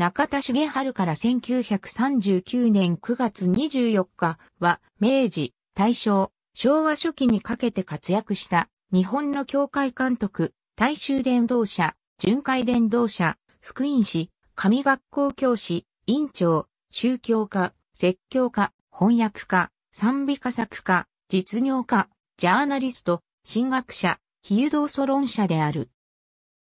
中田茂春から1939年9月24日は、明治、大正、昭和初期にかけて活躍した日本の教会監督、大衆伝道者、巡回伝道者、福音師、神学校教師、院長、宗教家、説教家、翻訳家、賛美歌作家、実業家、ジャーナリスト、神学者、比喩道素論者である。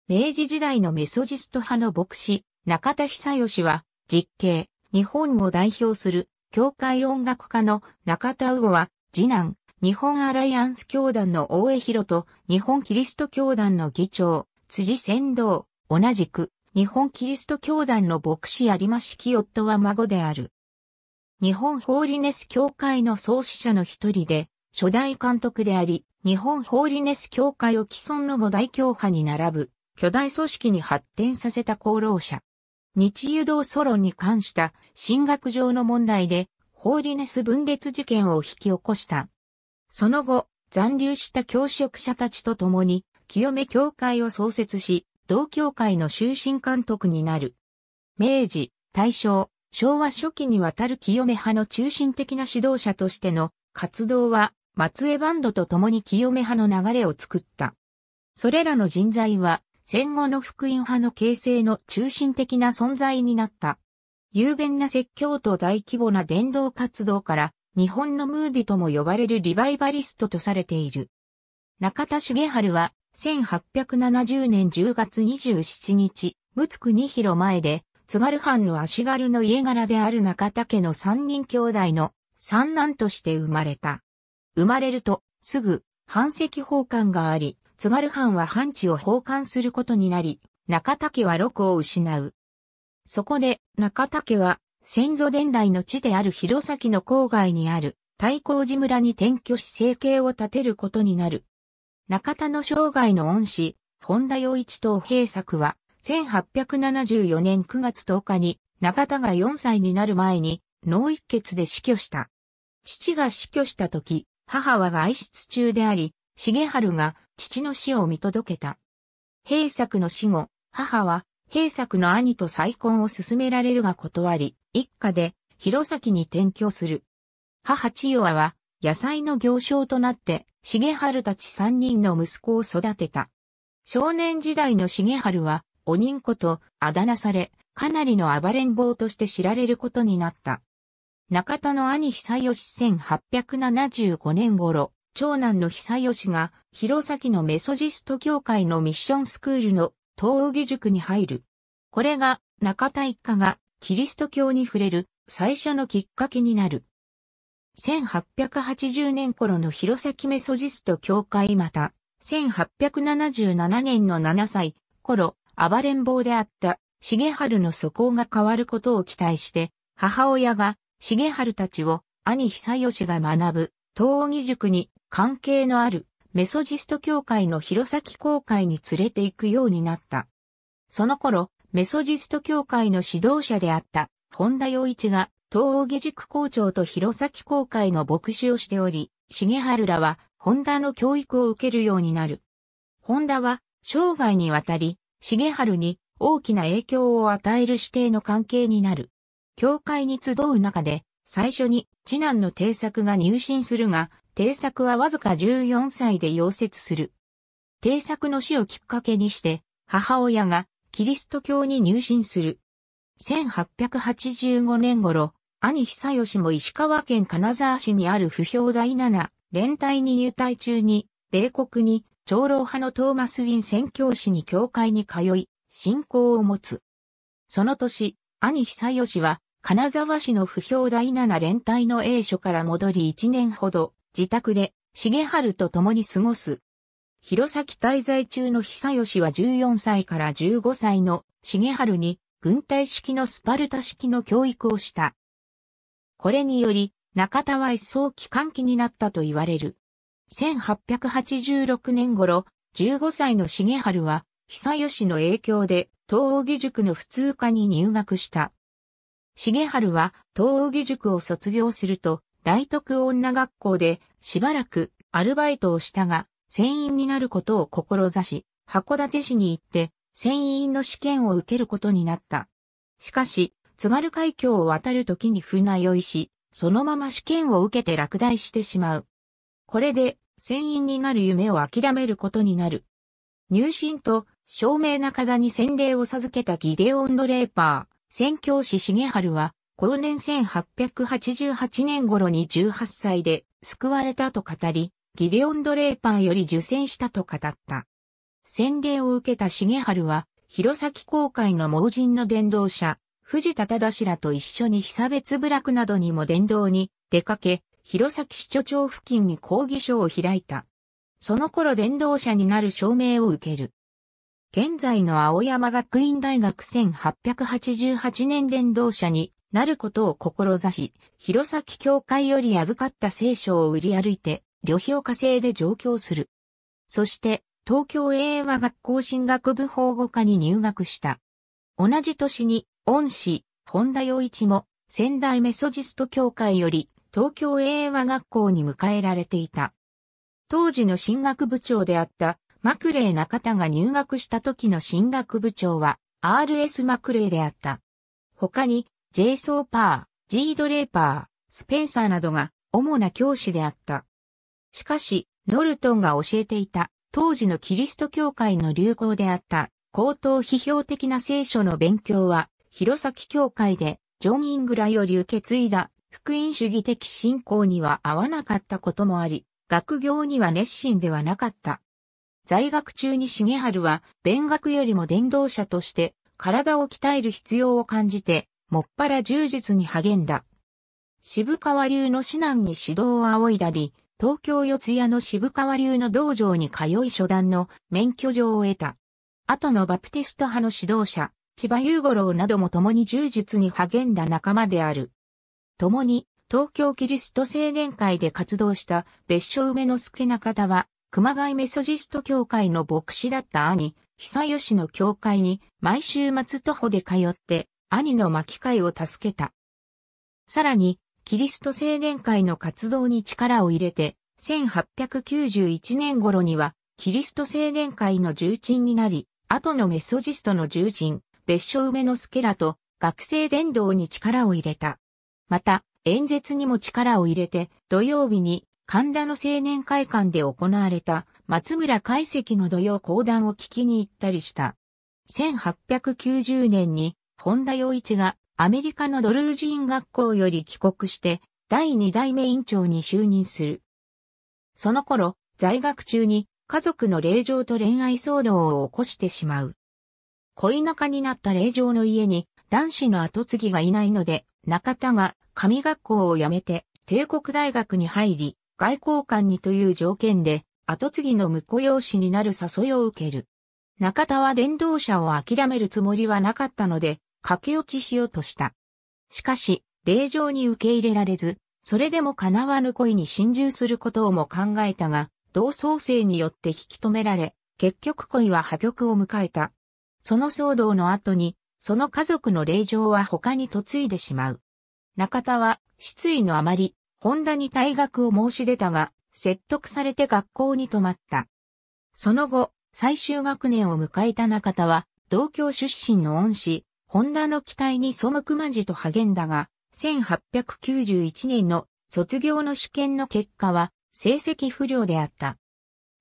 明治時代のメソジスト派の牧師、中田久義は、実刑、日本を代表する、教会音楽家の中田右は、次男、日本アライアンス教団の大江博と、日本キリスト教団の議長、辻仙道、同じく、日本キリスト教団の牧師有馬式夫は孫である。日本ホーリネス教会の創始者の一人で、初代監督であり、日本ホーリネス教会を既存の五大教派に並ぶ、巨大組織に発展させた功労者。日誘導ソロに関した進学上の問題で、ホーリネス分裂事件を引き起こした。その後、残留した教職者たちと共に、清め教会を創設し、同教会の終身監督になる。明治、大正、昭和初期にわたる清め派の中心的な指導者としての活動は、松江バンドと共に清め派の流れを作った。それらの人材は、戦後の福音派の形成の中心的な存在になった。雄弁な説教と大規模な伝道活動から、日本のムーディとも呼ばれるリバイバリストとされている。中田茂春は、1870年10月27日、陸奥二広前で、津軽藩の足軽の家柄である中田家の三人兄弟の三男として生まれた。生まれると、すぐ、藩籍奉還があり、津軽藩は藩地を奉還することになり、中田家は禄を失う。そこで、中田家は、先祖伝来の地である弘前の郊外にある、太閤寺村に転居し生計を立てることになる。中田の生涯の恩師、本田洋一等平作は、1874年9月10日に、中田が4歳になる前に、脳一血で死去した。父が死去した時、母は外出中であり、重春が父の死を見届けた。平作の死後、母は平作の兄と再婚を勧められるが断り、一家で弘前に転居する。母千代は野菜の行商となって、重春たち三人の息子を育てた。少年時代の重春は、お人ことあだなされ、かなりの暴れん坊として知られることになった。中田の兄久吉1875年頃、長男の久吉が弘前のメソジスト教会のミッションスクールの東義塾に入る。これが中田一家がキリスト教に触れる最初のきっかけになる。1880年頃の弘前メソジスト教会また、1877年の7歳頃、暴れん坊であった重春の素行が変わることを期待して、母親が重春たちを兄久吉が学ぶ東義塾に関係のあるメソジスト教会の弘前公会に連れて行くようになった。その頃、メソジスト教会の指導者であった本田洋一が東大義塾校長と弘前公会の牧師をしており、重春らは本田の教育を受けるようになる。本田は生涯にわたり、重春に大きな影響を与える指定の関係になる。教会に集う中で、最初に次男の定作が入信するが、定作はわずか14歳で溶接する。定作の死をきっかけにして、母親がキリスト教に入信する。1885年頃、兄久吉も石川県金沢市にある不評第七連隊に入隊中に、米国に長老派のトーマス・ウィン宣教師に教会に通い、信仰を持つ。その年、兄久吉は金沢市の不評第七連隊の英所から戻り1年ほど自宅で、重春と共に過ごす。弘前滞在中の久吉は14歳から15歳の重春に軍隊式のスパルタ式の教育をした。これにより、中田は一層期間期になったと言われる。1886年頃、15歳の重春は、久吉の影響で、東奥塾の普通科に入学した。重春は、東奥塾を卒業すると、大徳女学校でしばらくアルバイトをしたが、船員になることを志し、函館市に行って船員の試験を受けることになった。しかし、津軽海峡を渡る時に船酔いし、そのまま試験を受けて落第してしまう。これで、船員になる夢を諦めることになる。入信と、照明中田に洗礼を授けたギデオン・ドレーパー、宣教師重春は、後年1888年頃に18歳で救われたと語り、ギデオン・ドレーパーより受選したと語った。洗礼を受けた重春は、弘前公会の盲人の伝道者、藤田忠氏らと一緒に被差別部落などにも伝道に出かけ、弘前市所長付近に抗議書を開いた。その頃伝道者になる証明を受ける。現在の青山学院大学1888年伝道者になることを志し、弘前教会より預かった聖書を売り歩いて、旅費を稼いで上京する。そして、東京英和学校進学部法護科に入学した。同じ年に、恩師、本田洋一も、仙台メソジスト協会より、東京英和学校に迎えられていた。当時の進学部長であったマクレー中田が入学した時の進学部長は RS マクレーであった。他に、ジェイソーパー、ジードレーパー、スペンサーなどが主な教師であった。しかし、ノルトンが教えていた当時のキリスト教会の流行であった高等批評的な聖書の勉強は弘前教会でジョン・イングラより受け継いだ福音主義的信仰には合わなかったこともあり、学業には熱心ではなかった。在学中に重春は、勉学よりも伝道者として、体を鍛える必要を感じて、もっぱら充実に励んだ。渋川流の指南に指導を仰いだり、東京四谷の渋川流の道場に通い初段の免許状を得た。後のバプテスト派の指導者、千葉雄五郎なども共に柔術に励んだ仲間である。共に、東京キリスト青年会で活動した別所梅之助中田は、熊谷メソジスト教会の牧師だった兄、久吉の教会に毎週末徒歩で通って兄の巻会を助けた。さらに、キリスト青年会の活動に力を入れて、1891年頃には、キリスト青年会の重鎮になり、後のメソジストの重鎮、別所梅之助らと学生伝道に力を入れた。また、演説にも力を入れて、土曜日に神田の青年会館で行われた松村海石の土曜講談を聞きに行ったりした。1890年に本田洋一がアメリカのドルージン学校より帰国して第2代目院長に就任する。その頃、在学中に家族の霊場と恋愛騒動を起こしてしまう。恋仲になった霊場の家に男子の後継ぎがいないので、中田が神学校を辞めて帝国大学に入り、外交官にという条件で、後継ぎの婿養子になる誘いを受ける。中田は電動車を諦めるつもりはなかったので、駆け落ちしようとした。しかし、令状に受け入れられず、それでも叶わぬ恋に心中することをも考えたが、同窓生によって引き止められ、結局恋は破局を迎えた。その騒動の後に、その家族の令状は他に嫁いでしまう。中田は、失意のあまり、ホンダに退学を申し出たが、説得されて学校に泊まった。その後、最終学年を迎えた中田は、同郷出身の恩師、ホンダの期待に背くまじと励んだが、1891年の卒業の試験の結果は成績不良であった。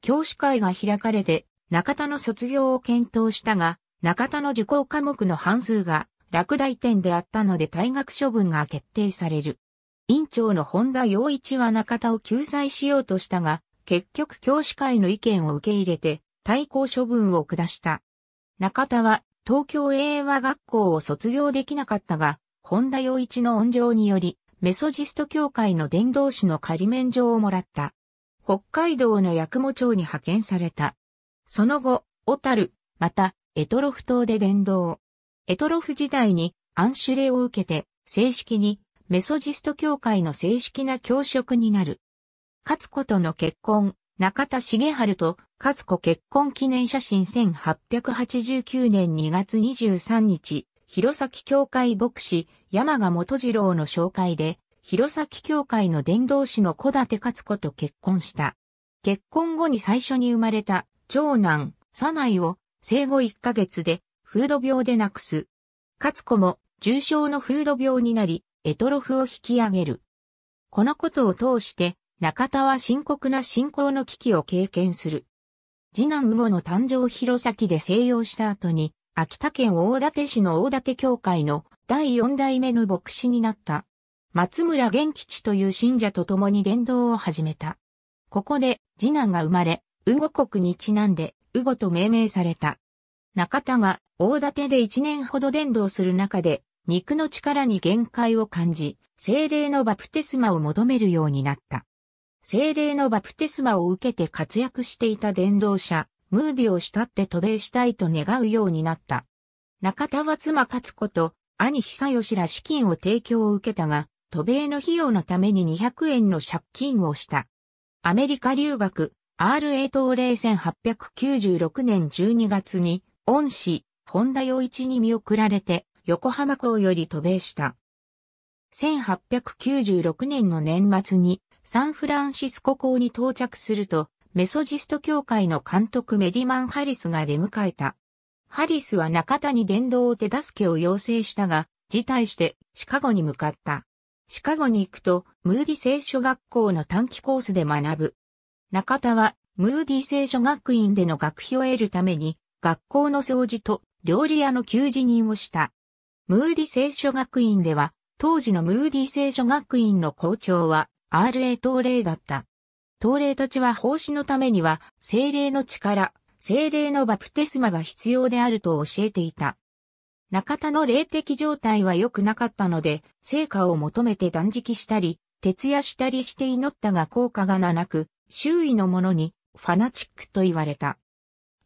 教師会が開かれて中田の卒業を検討したが、中田の受講科目の半数が落第点であったので退学処分が決定される。院長の本田洋一は中田を救済しようとしたが、結局教師会の意見を受け入れて、対抗処分を下した。中田は東京英和学校を卒業できなかったが、本田洋一の恩情により、メソジスト協会の伝道師の仮免状をもらった。北海道の八雲町に派遣された。その後、小樽、また、エトロフ島で伝道。エトロフ時代に、アンシュレを受けて、正式にメソジスト教会の正式な教職になる。勝子との結婚、中田重春と勝子結婚記念写真1889年2月23日、弘前教会牧師山賀元次郎の紹介で、弘前教会の伝道師の小立勝子と結婚した。結婚後に最初に生まれた長男、左内を生後1ヶ月でフード病で亡くす。勝子も重症のフード病になり、ロフを引き上げる。このことを通して、中田は深刻な信仰の危機を経験する。次男右後の誕生弘前で静養した後に、秋田県大館市の大館教会の第四代目の牧師になった。松村元吉という信者と共に伝道を始めた。ここで次男が生まれ、右後国にちなんで、右後と命名された。中田が大館で一年ほど伝道する中で、肉の力に限界を感じ、精霊のバプテスマを求めるようになった。精霊のバプテスマを受けて活躍していた伝道者、ムーディを慕って渡米したいと願うようになった。中田は妻勝子と兄久吉ら資金を提供を受けたが、渡米の費用のために200円の借金をした。アメリカ留学、RA 東令1896年12月に、恩師、本田洋一に見送られて、横浜港より渡米した。1896年の年末にサンフランシスコ港に到着すると、メソジスト協会の監督メディマン・ハリスが出迎えた。ハリスは中田に伝道を手助けを要請したが、辞退してシカゴに向かった。シカゴに行くと、ムーディ聖書学校の短期コースで学ぶ。中田は、ムーディ聖書学院での学費を得るために、学校の掃除と料理屋の給仕人をした。ムーディ聖書学院では、当時のムーディ聖書学院の校長は R.A. 東霊だった。東霊たちは奉仕のためには、精霊の力、精霊のバプテスマが必要であると教えていた。中田の霊的状態は良くなかったので、成果を求めて断食したり、徹夜したりして祈ったが効果がなく、周囲の者にファナチックと言われた。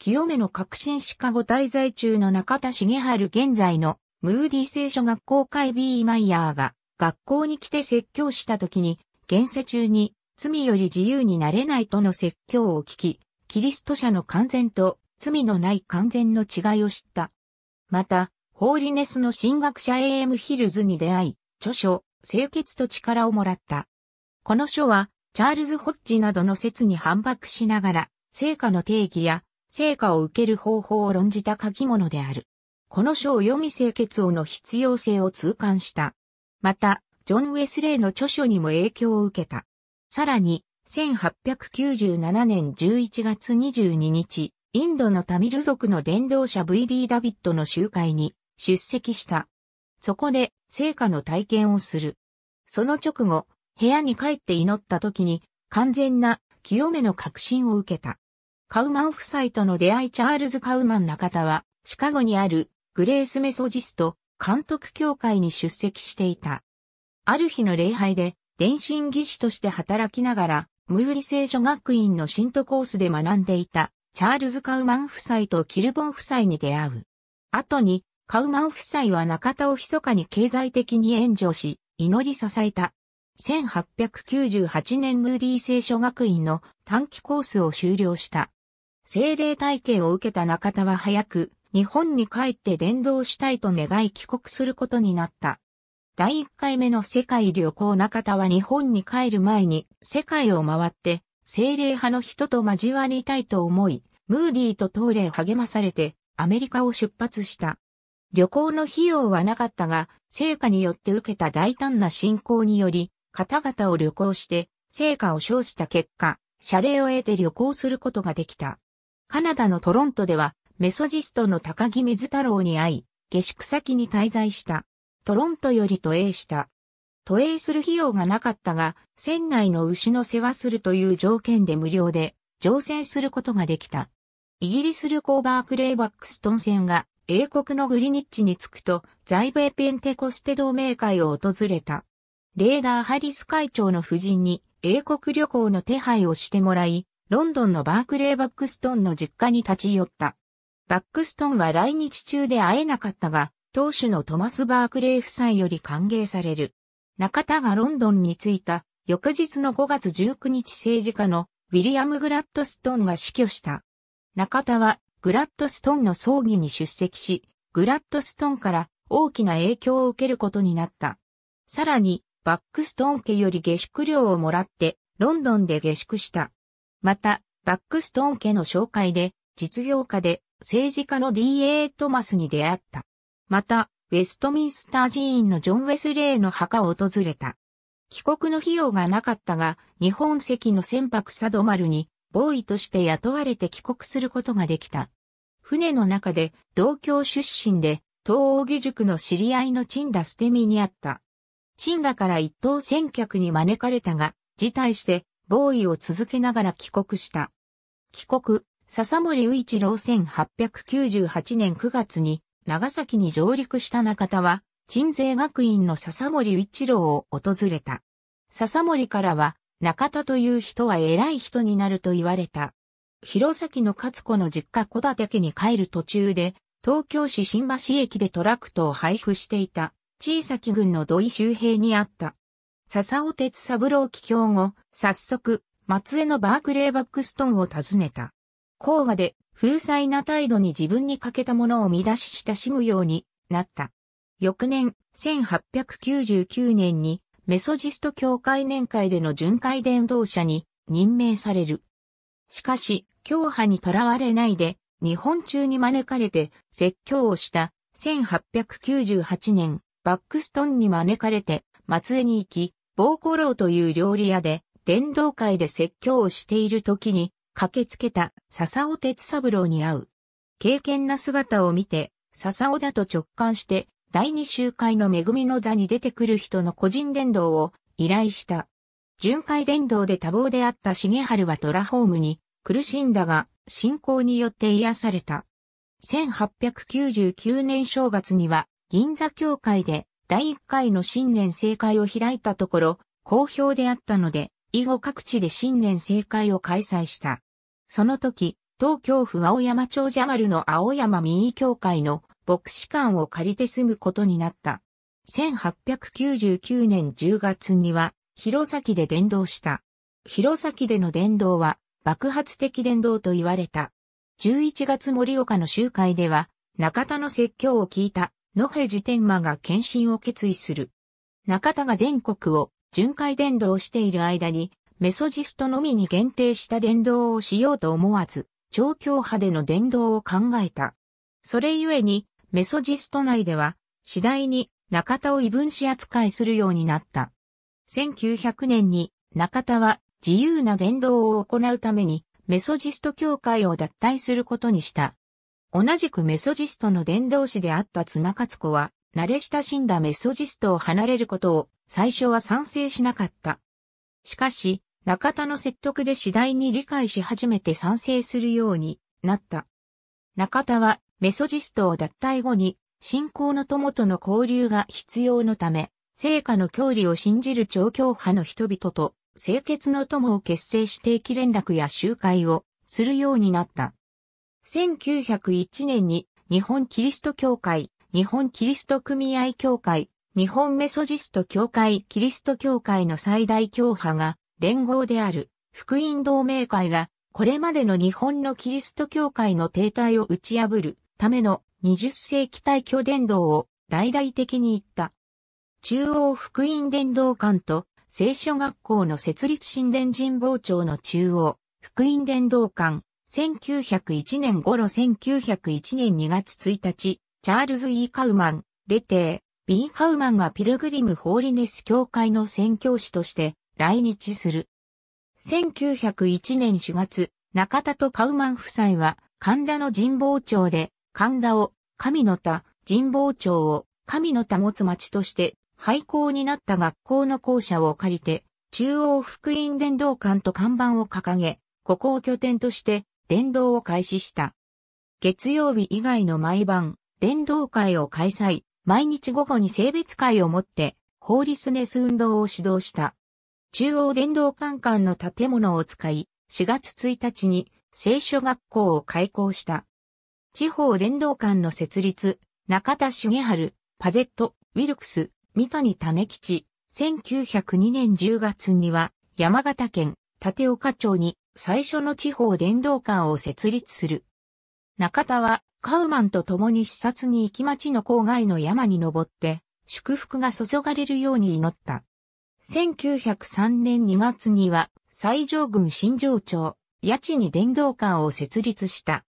清めの革新シカゴ滞在中の中田茂春現在のムーディ聖書学校会 B マイヤーが学校に来て説教した時に、現世中に罪より自由になれないとの説教を聞き、キリスト者の完全と罪のない完全の違いを知った。また、ホーリネスの神学者 A.M. ヒルズに出会い、著書、清潔と力をもらった。この書は、チャールズ・ホッジなどの説に反駁しながら、成果の定義や、成果を受ける方法を論じた書き物である。この書を読み清潔王の必要性を痛感した。また、ジョン・ウェスレイの著書にも影響を受けた。さらに、1897年11月22日、インドのタミル族の伝道者 VD ダビットの集会に出席した。そこで、聖火の体験をする。その直後、部屋に帰って祈った時に、完全な清めの確信を受けた。カウマン夫妻との出会いチャールズ・カウマン中田は、シカゴにあるグレースメソジスト監督協会に出席していた。ある日の礼拝で、電信技師として働きながら、ムーリ聖書学院の信徒コースで学んでいた、チャールズ・カウマン夫妻とキルボン夫妻に出会う。後に、カウマン夫妻は中田を密かに経済的に援助し、祈り支えた。1898年ムーリー聖書学院の短期コースを修了した。精霊体系を受けた中田は早く、日本に帰って伝道したいと願い帰国することになった。第1回目の世界旅行中田は日本に帰る前に世界を回って精霊派の人と交わりたいと思い、ムーディーと東霊励まされてアメリカを出発した。旅行の費用はなかったが、成果によって受けた大胆な信仰により、方々を旅行して、成果を称した結果、謝礼を得て旅行することができた。カナダのトロントでは、メソジストの高木水太郎に会い、下宿先に滞在した。トロントより渡英した。渡英する費用がなかったが、船内の牛の世話するという条件で無料で乗船することができた。イギリス旅行バークレイバックストン船が英国のグリニッチに着くと、在米ペンテコステ同盟会を訪れた。レーダー・ハリス会長の夫人に英国旅行の手配をしてもらい、ロンドンのバークレイバックストンの実家に立ち寄った。バックストンは来日中で会えなかったが、当主のトマス・バークレイ夫妻より歓迎される。中田がロンドンに着いた翌日の5月19日政治家のウィリアム・グラッドストンが死去した。中田はグラッドストンの葬儀に出席し、グラッドストンから大きな影響を受けることになった。さらに、バックストン家より下宿料をもらって、ロンドンで下宿した。また、バックストン家の紹介で、実業家で、政治家の D.A. トマスに出会った。また、ウェストミンスター寺院のジョン・ウェスレーの墓を訪れた。帰国の費用がなかったが、日本籍の船舶サドマルに、ボーイとして雇われて帰国することができた。船の中で、同郷出身で、東欧義塾の知り合いのチンダ捨て身にあった。チンダから一等船客に招かれたが、辞退して、ボーイを続けながら帰国した。帰国、笹森宇一郎1898年9月に長崎に上陸した中田は、鎮西学院の笹森宇一郎を訪れた。笹森からは、中田という人は偉い人になると言われた。弘前の勝子の実家小立家に帰る途中で、東京市新橋駅でトラクトを配布していた、小崎郡の土井周平にあった。笹尾哲三郎帰郷後、早速、松江のバークレーバックストンを訪ねた。高和で、風采な態度に自分に欠けたものを見出し親しむようになった。翌年、1899年に、メソジスト教会年会での巡回伝道者に任命される。しかし、教派にとらわれないで、日本中に招かれて説教をした1898年、バックストンに招かれて松江に行き、ボーコローという料理屋で伝道会で説教をしている時に駆けつけた笹尾哲三郎に会う。敬虔な姿を見て、笹尾だと直感して、第二集会の恵みの座に出てくる人の個人伝道を依頼した。巡回伝道で多忙であった重春はトラホームに苦しんだが、信仰によって癒された。1899年正月には、銀座教会で第1回の新年正会を開いたところ、好評であったので、以後各地で新年正会を開催した。その時、東京府青山町ジャマルの青山民意協会の牧師館を借りて住むことになった。1899年10月には、弘前で伝道した。弘前での伝道は、爆発的伝道と言われた。11月森岡の集会では、中田の説教を聞いた、野辺寺天馬が献身を決意する。中田が全国を巡回伝道している間に、メソジストのみに限定した伝道をしようと思わず、状教派での伝道を考えた。それゆえに、メソジスト内では、次第に中田を異分子扱いするようになった。1900年に中田は自由な伝道を行うためにメソジスト教会を脱退することにした。同じくメソジストの伝道師であった妻勝子は、慣れ親しんだメソジストを離れることを最初は賛成しなかった。しかし、中田の説得で次第に理解し始めて賛成するようになった。中田はメソジストを脱退後に信仰の友との交流が必要のため、聖火の教理を信じる超教派の人々と清潔の友を結成して定期連絡や集会をするようになった。1901年に日本キリスト教会、日本キリスト組合協会、日本メソジスト教会、キリスト教会の最大教派が連合である福音同盟会がこれまでの日本のキリスト教会の停滞を打ち破るための20世紀大挙伝道を大々的に言った。中央福音伝道館と聖書学校の設立神殿人望庁の中央福音伝道館1901年頃1901年2月1日、チャールズ・ E・ カウマン、レテー、B・ カウマンがピルグリム・ホーリネス教会の宣教師として来日する。1901年4月、中田とカウマン夫妻は神田の神保町で神田を神の田、神保町を神の田持つ町として廃校になった学校の校舎を借りて中央福音伝道館と看板を掲げ、ここを拠点として伝道を開始した。月曜日以外の毎晩、伝道会を開催、毎日午後に性別会をもって、法律ネス運動を指導した。中央電動館館の建物を使い、4月1日に聖書学校を開校した。地方電動館の設立、中田茂春、パゼット、ウィルクス、三谷種吉、1902年10月には山形県立岡町に最初の地方電動館を設立する。中田はカウマンと共に視察に行き町の郊外の山に登って祝福が注がれるように祈った。1903年2月には西条郡新城町、八地に伝道館を設立した。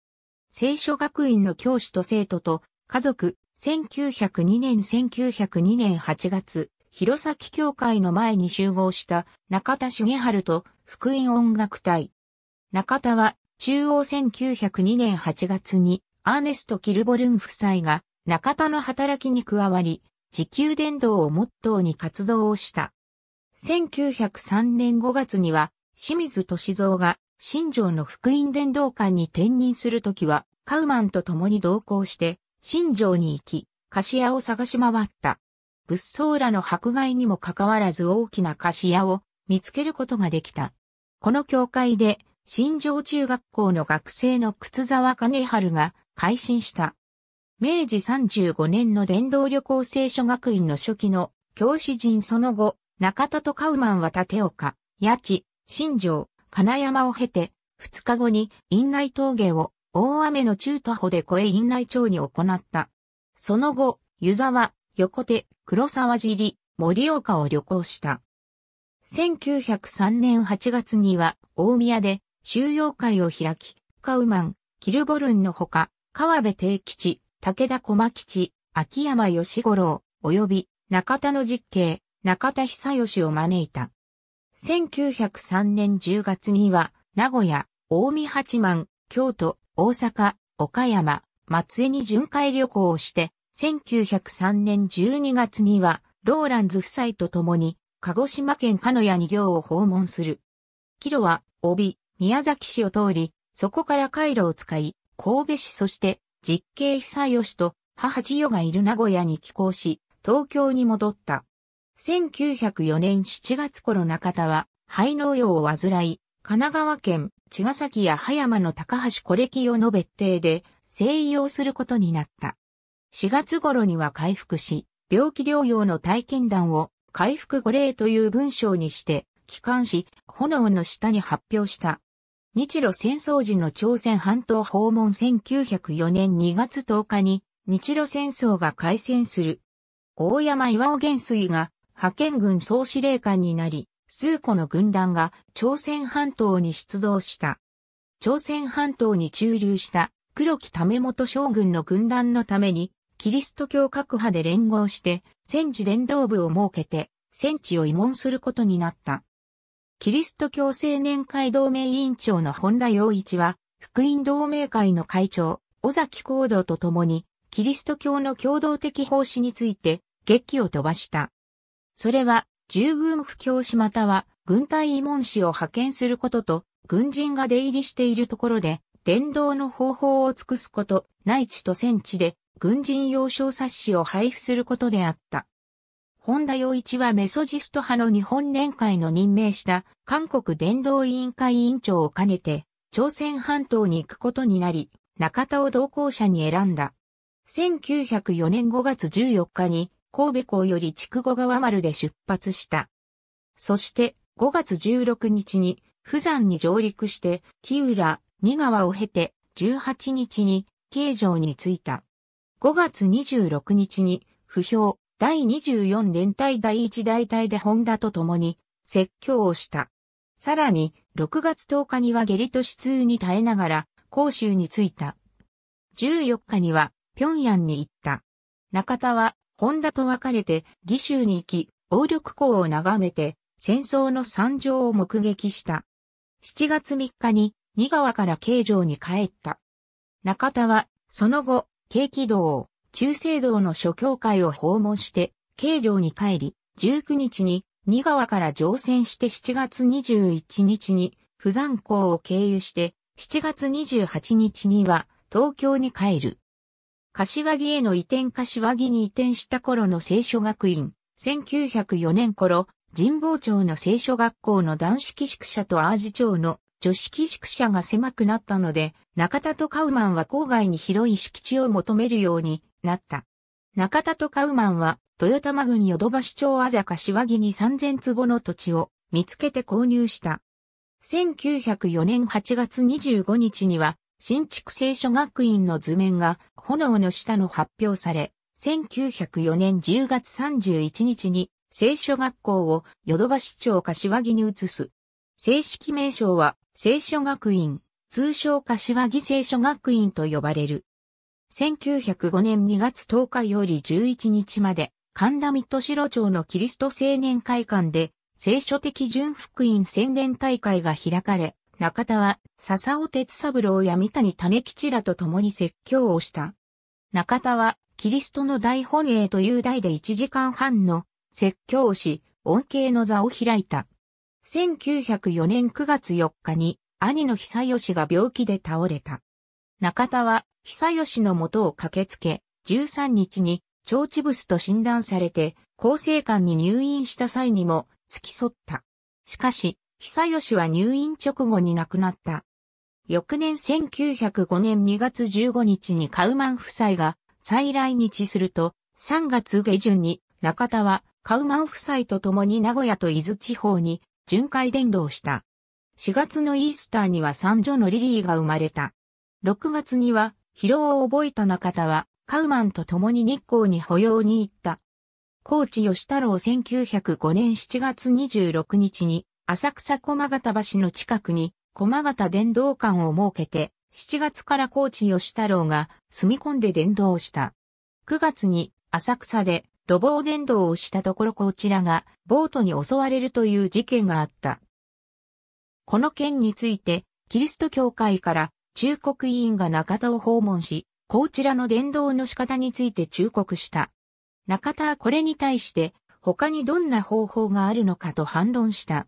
聖書学院の教師と生徒と家族、1902年1902年8月、弘前教会の前に集合した中田茂春と福音音楽隊。中田は中央1902年8月にアーネスト・キルボルン夫妻が中田の働きに加わり、自給伝道をモットーに活動をした。1903年5月には、清水敏蔵が、新城の福音伝道館に転任するときは、カウマンと共に同行して、新城に行き、菓子屋を探し回った。物騒らの迫害にもかかわらず大きな菓子屋を見つけることができた。この教会で、新城中学校の学生の靴沢兼春が改心した。明治35年の伝道旅行聖書学院の初期の教師陣その後、中田とカウマンは立岡、八地、新城、金山を経て、二日後に院内峠を大雨の中途歩で越え院内町に行った。その後、湯沢、横手、黒沢尻、森岡を旅行した。1903年8月には大宮で収容会を開き、カウマン、キルボルンのほか、川辺定吉、武田駒吉、秋山義五郎、及び中田の実刑、中田久義を招いた。1903年10月には、名古屋、大見八幡、京都、大阪、岡山、松江に巡回旅行をして、1903年12月には、ローランズ夫妻と共に、鹿児島県鹿屋に行を訪問する。帰路は、帯、宮崎市を通り、そこから回路を使い、神戸市そして、実刑久義と母千代がいる名古屋に寄港し、東京に戻った。1904年7月頃中田は肺農用を患い、神奈川県茅ヶ崎や葉山の高橋コレキ用の別邸で静養することになった。4月頃には回復し、病気療養の体験談を回復五例という文章にして、帰還し、炎の下に発表した。日露戦争時の朝鮮半島訪問1904年2月10日に日露戦争が開戦する。大山岩尾元帥が派遣軍総司令官になり、数個の軍団が朝鮮半島に出動した。朝鮮半島に駐留した黒木為元将軍の軍団のために、キリスト教各派で連合して、戦時伝道部を設けて、戦地を慰問することになった。キリスト教青年会同盟委員長の本田洋一は、福音同盟会の会長、尾崎行動と共に、キリスト教の共同的奉仕について、激を飛ばした。それは、従軍不教師または軍隊慰問士を派遣することと、軍人が出入りしているところで、伝道の方法を尽くすこと、内地と戦地で、軍人用小冊子を配布することであった。本田洋一はメソジスト派の日本年会の任命した韓国伝道委員会委員長を兼ねて、朝鮮半島に行くことになり、中田を同行者に選んだ。1904年5月14日に神戸港より筑後川丸で出発した。そして5月16日に富山に上陸して木浦、二川を経て18日に京城に着いた。5月26日に不評第24連隊第1大隊でホンダと共に説教をした。さらに6月10日には下痢と死痛に耐えながら甲州に着いた。14日には平壌に行った。中田は本田と別れて義州に行き、王緑港を眺めて戦争の惨状を目撃した。7月3日に新川から京城に帰った。中田は、その後、京畿道、中世道の諸教会を訪問して、京城に帰り、19日に新川から乗船して7月21日に、不山港を経由して、7月28日には東京に帰る。柏木への移転柏木に移転した頃の聖書学院、1904年頃、神保町の聖書学校の男子寄宿舎と淡路町の女子寄宿舎が狭くなったので、中田とカウマンは郊外に広い敷地を求めるようになった。中田とカウマンは、豊玉郡淀橋町あざ柏木に3000坪の土地を見つけて購入した。1904年8月25日には、新築聖書学院の図面が炎の下の発表され、1904年10月31日に聖書学校をヨドバシ町柏木に移す。正式名称は聖書学院、通称柏木聖書学院と呼ばれる。1905年2月10日より11日まで、神田三戸城町のキリスト青年会館で、聖書的純福音宣伝大会が開かれ、中田は、笹尾哲三郎や三谷種吉らと共に説教をした。中田は、キリストの大本営という題で1時間半の説教をし、恩恵の座を開いた。1904年9月4日に、兄の久吉が病気で倒れた。中田は、久吉の元を駆けつけ、13日に、腸治ブと診断されて、厚生館に入院した際にも、付き添った。しかし、久吉は入院直後に亡くなった。翌年1905年2月15日にカウマン夫妻が再来日すると、3月下旬に中田はカウマン夫妻と共に名古屋と伊豆地方に巡回伝道した。4月のイースターには三女のリリーが生まれた。6月には疲労を覚えた中田はカウマンと共に日光に保養に行った。高知吉太郎1905年7月26日に浅草駒形橋の近くに駒形伝道館を設けて、7月から高知吉太郎が住み込んで伝道をした。9月に浅草で路傍伝道をしたところこちらがボートに襲われるという事件があった。この件について、キリスト教会から中国委員が中田を訪問し、こちらの伝道の仕方について忠告した。中田はこれに対して、他にどんな方法があるのかと反論した。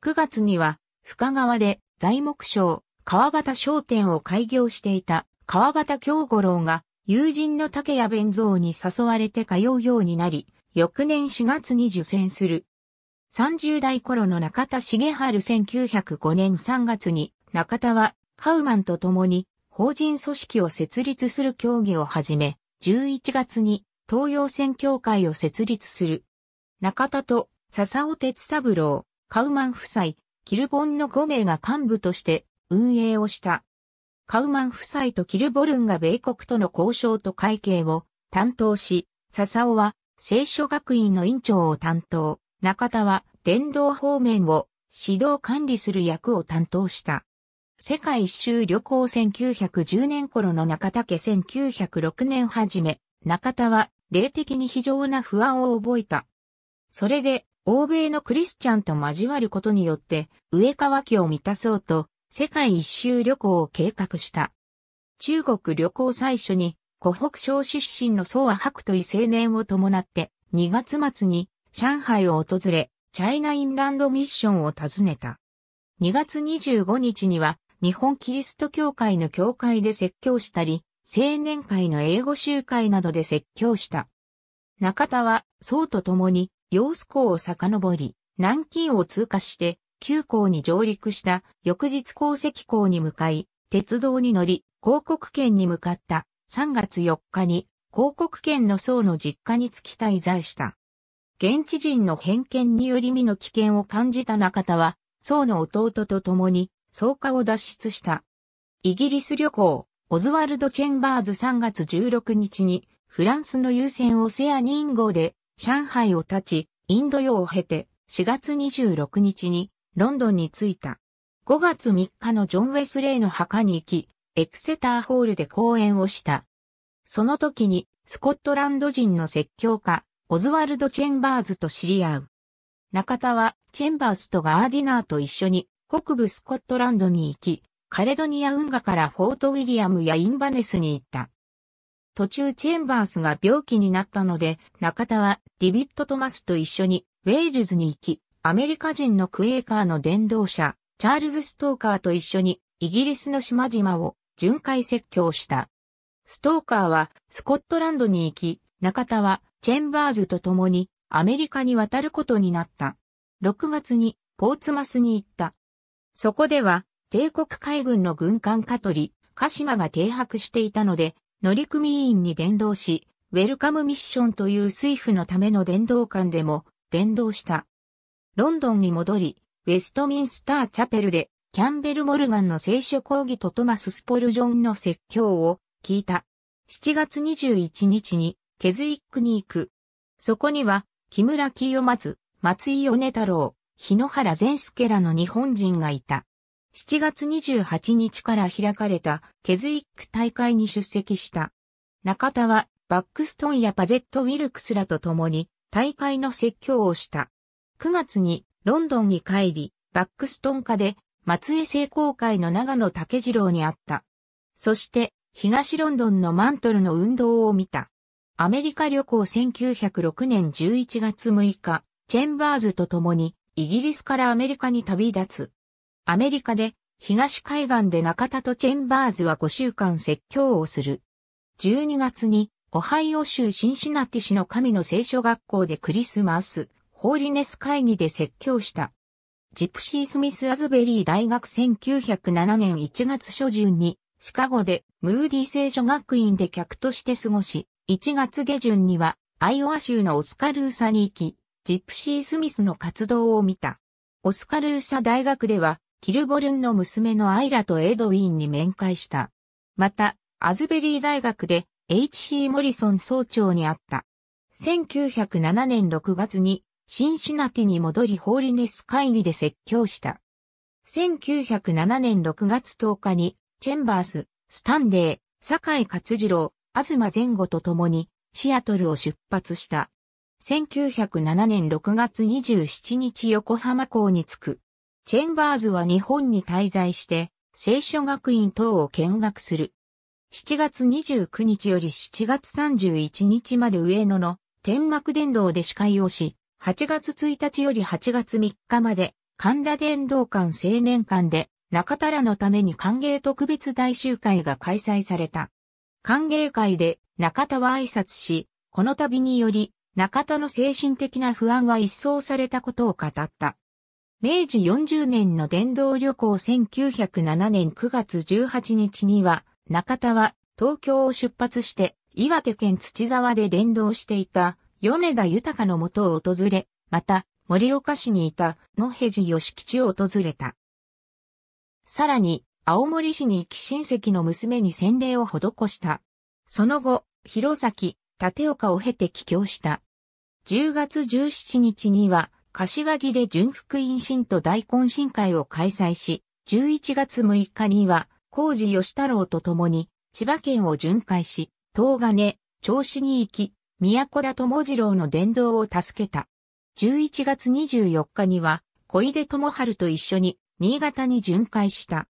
9月には深川で材木商、川端商店を開業していた川端京五郎が友人の竹谷弁蔵に誘われて通うようになり、翌年4月に受選する。30代頃の中田茂春1905年3月に中田はカウマンと共に法人組織を設立する協議を始め、11月に東洋戦協会を設立する。中田と笹尾哲三郎、カウマン夫妻、キルボンの5名が幹部として運営をした。カウマン夫妻とキルボルンが米国との交渉と会計を担当し、笹尾は聖書学院の院長を担当、中田は伝道方面を指導管理する役を担当した。世界一周旅行1910年頃の中田家1906年初め、中田は霊的に非常な不安を覚えた。それで欧米のクリスチャンと交わることによって、上川家を満たそうと、世界一周旅行を計画した。中国旅行最初に、湖北省出身の宋和白とい青年を伴って、2月末に上海を訪れ、チャイナインランドミッションを訪ねた。2月25日には、日本キリスト教会の教会で説教したり、青年会の英語集会などで説教した。中田は、宋と共に揚子港を遡り、南京を通過して、旧港に上陸した翌日鉱石港に向かい、鉄道に乗り、広告圏に向かった3月4日に広告圏の僧の実家に着き滞在した。現地人の偏見により身の危険を感じた中田は、僧の弟と共に、草家を脱出した。イギリス旅行、オズワルド・チェンバーズ3月16日に、フランスの優先オセアニン号で上海を立ち、インド洋を経て4月26日にロンドンに着いた。5月3日のジョン・ウェスレイの墓に行き、エクセターホールで講演をした。その時にスコットランド人の説教家、オズワルド・チェンバーズと知り合う。中田はチェンバーズとガーディナーと一緒に北部スコットランドに行き、カレドニア運河からフォートウィリアムやインバネスに行った。途中チェンバースが病気になったので、中田はディビット・トマスと一緒にウェールズに行き、アメリカ人のクエーカーの伝道者、チャールズ・ストーカーと一緒にイギリスの島々を巡回説教した。ストーカーはスコットランドに行き、中田はチェンバーズと共にアメリカに渡ることになった。6月にポーツマスに行った。そこでは帝国海軍の軍艦カトリ、鹿島が停泊していたので、乗組員に伝道し、ウェルカムミッションという水夫のための伝道館でも伝道した。ロンドンに戻り、ウェストミンスターチャペルで、キャンベル・モルガンの聖書講義とトマス・スポルジョンの説教を聞いた。7月21日に、ケズイックに行く。そこには、木村清松、松井米太郎、日野原善介らの日本人がいた。7月28日から開かれたケズイック大会に出席した。中田はバックストンやパゼット・ウィルクスらと共に大会の説教をした。9月にロンドンに帰り、バックストン下で松江聖公会の長野竹次郎に会った。そして東ロンドンのマントルの運動を見た。アメリカ旅行1906年11月6日、チェンバーズと共にイギリスからアメリカに旅立つ。アメリカで東海岸で中田とチェンバーズは5週間説教をする。12月にオハイオ州シンシナティ市の神の聖書学校でクリスマス、ホーリネス会議で説教した。ジプシー・スミス・アズベリー大学1907年1月初旬にシカゴでムーディ聖書学院で客として過ごし、1月下旬にはアイオワ州のオスカルーサに行き、ジプシー・スミスの活動を見た。オスカルーサ大学ではキルボルンの娘のアイラとエドウィンに面会した。また、アズベリー大学で H.C. モリソン総長に会った。1907年6月にシンシナティに戻りホーリネス会議で説教した。1907年6月10日にチェンバース、スタンデー、酒井勝次郎、東前後と共にシアトルを出発した。1907年6月27日横浜港に着く。チェンバーズは日本に滞在して、聖書学院等を見学する。7月29日より7月31日まで上野の天幕殿堂で司会をし、8月1日より8月3日まで神田殿堂館青年館で中田らのために歓迎特別大集会が開催された。歓迎会で中田は挨拶し、この度により中田の精神的な不安は一掃されたことを語った。明治40年の電動旅行1907年9月18日には、中田は東京を出発して岩手県土沢で伝道していた米田豊のもとを訪れ、また森岡市にいた野辺寺義吉を訪れた。さらに、青森市に行き親戚の娘に洗礼を施した。その後、弘前、立岡を経て帰郷した。10月17日には、柏木で純福音信徒大懇親会を開催し、11月6日には、工事義太郎と共に、千葉県を巡回し、東金、調子に行き、宮古田智次郎の伝道を助けた。11月24日には、小出智春と一緒に、新潟に巡回した。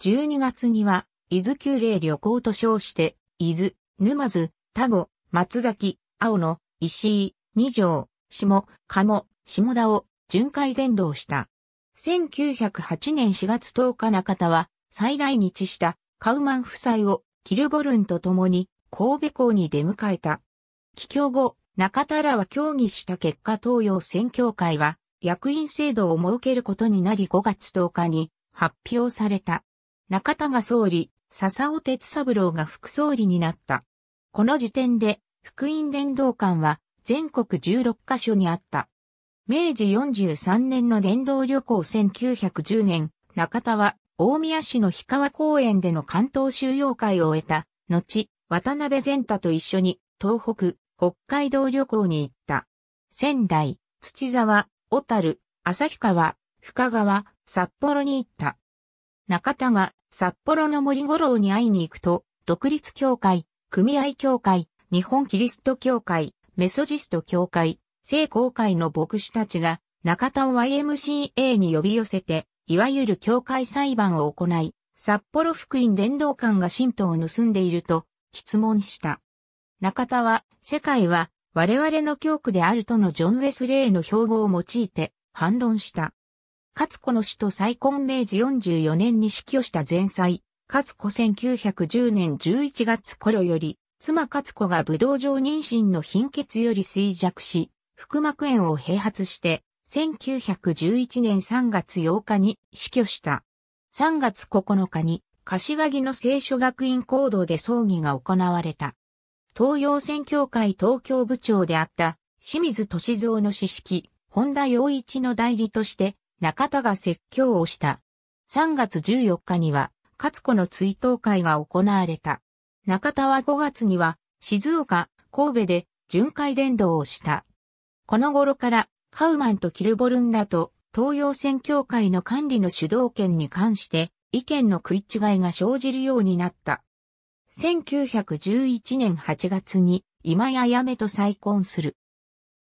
12月には、伊豆急霊旅行と称して、伊豆、沼津、田子、松崎、青野、石井、二条、下、鴨、下田を巡回伝道した。1908年4月10日中田は再来日したカウマン夫妻をキルボルンと共に神戸港に出迎えた。帰郷後、中田らは協議した結果東洋選挙会は役員制度を設けることになり5月10日に発表された。中田が総理、笹尾哲三郎が副総理になった。この時点で、福音伝道館は全国16カ所にあった。明治43年の電動旅行1910年、中田は大宮市の氷川公園での関東収容会を終えた、後、渡辺善太と一緒に東北、北海道旅行に行った。仙台、土沢、小樽、旭川、深川、札幌に行った。中田が札幌の森五郎に会いに行くと、独立協会、組合協会、日本キリスト協会、メソジスト教会、聖公会の牧師たちが中田を YMCA に呼び寄せて、いわゆる教会裁判を行い、札幌福音伝道館が神道を盗んでいると、質問した。中田は、世界は我々の教区であるとのジョン・ウェスレイの標語を用いて反論した。かつ子の死と再婚明治44年に死去した前妻、かつ子1910年11月頃より、妻勝子が武道上妊娠の貧血より衰弱し、腹膜炎を併発して、1911年3月8日に死去した。3月9日に、柏木の聖書学院講堂で葬儀が行われた。東洋宣教会東京部長であった清水敏三の詩式、本田洋一の代理として中田が説教をした。3月14日には、勝子の追悼会が行われた。中田は5月には静岡、神戸で巡回伝道をした。この頃からカウマンとキルボルンらと東洋戦協会の管理の主導権に関して意見の食い違いが生じるようになった。1911年8月に今ややめと再婚する。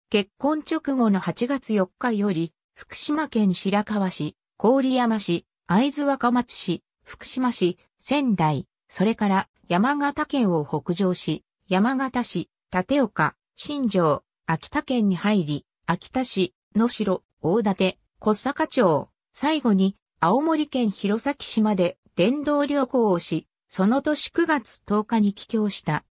結婚直後の8月4日より、福島県白河市、郡山市、会津若松市、福島市、仙台、それから山形県を北上し、山形市、立岡、新城、秋田県に入り、秋田市、野城、大館、小坂町、最後に青森県弘前市まで電動旅行をし、その年9月10日に帰郷した。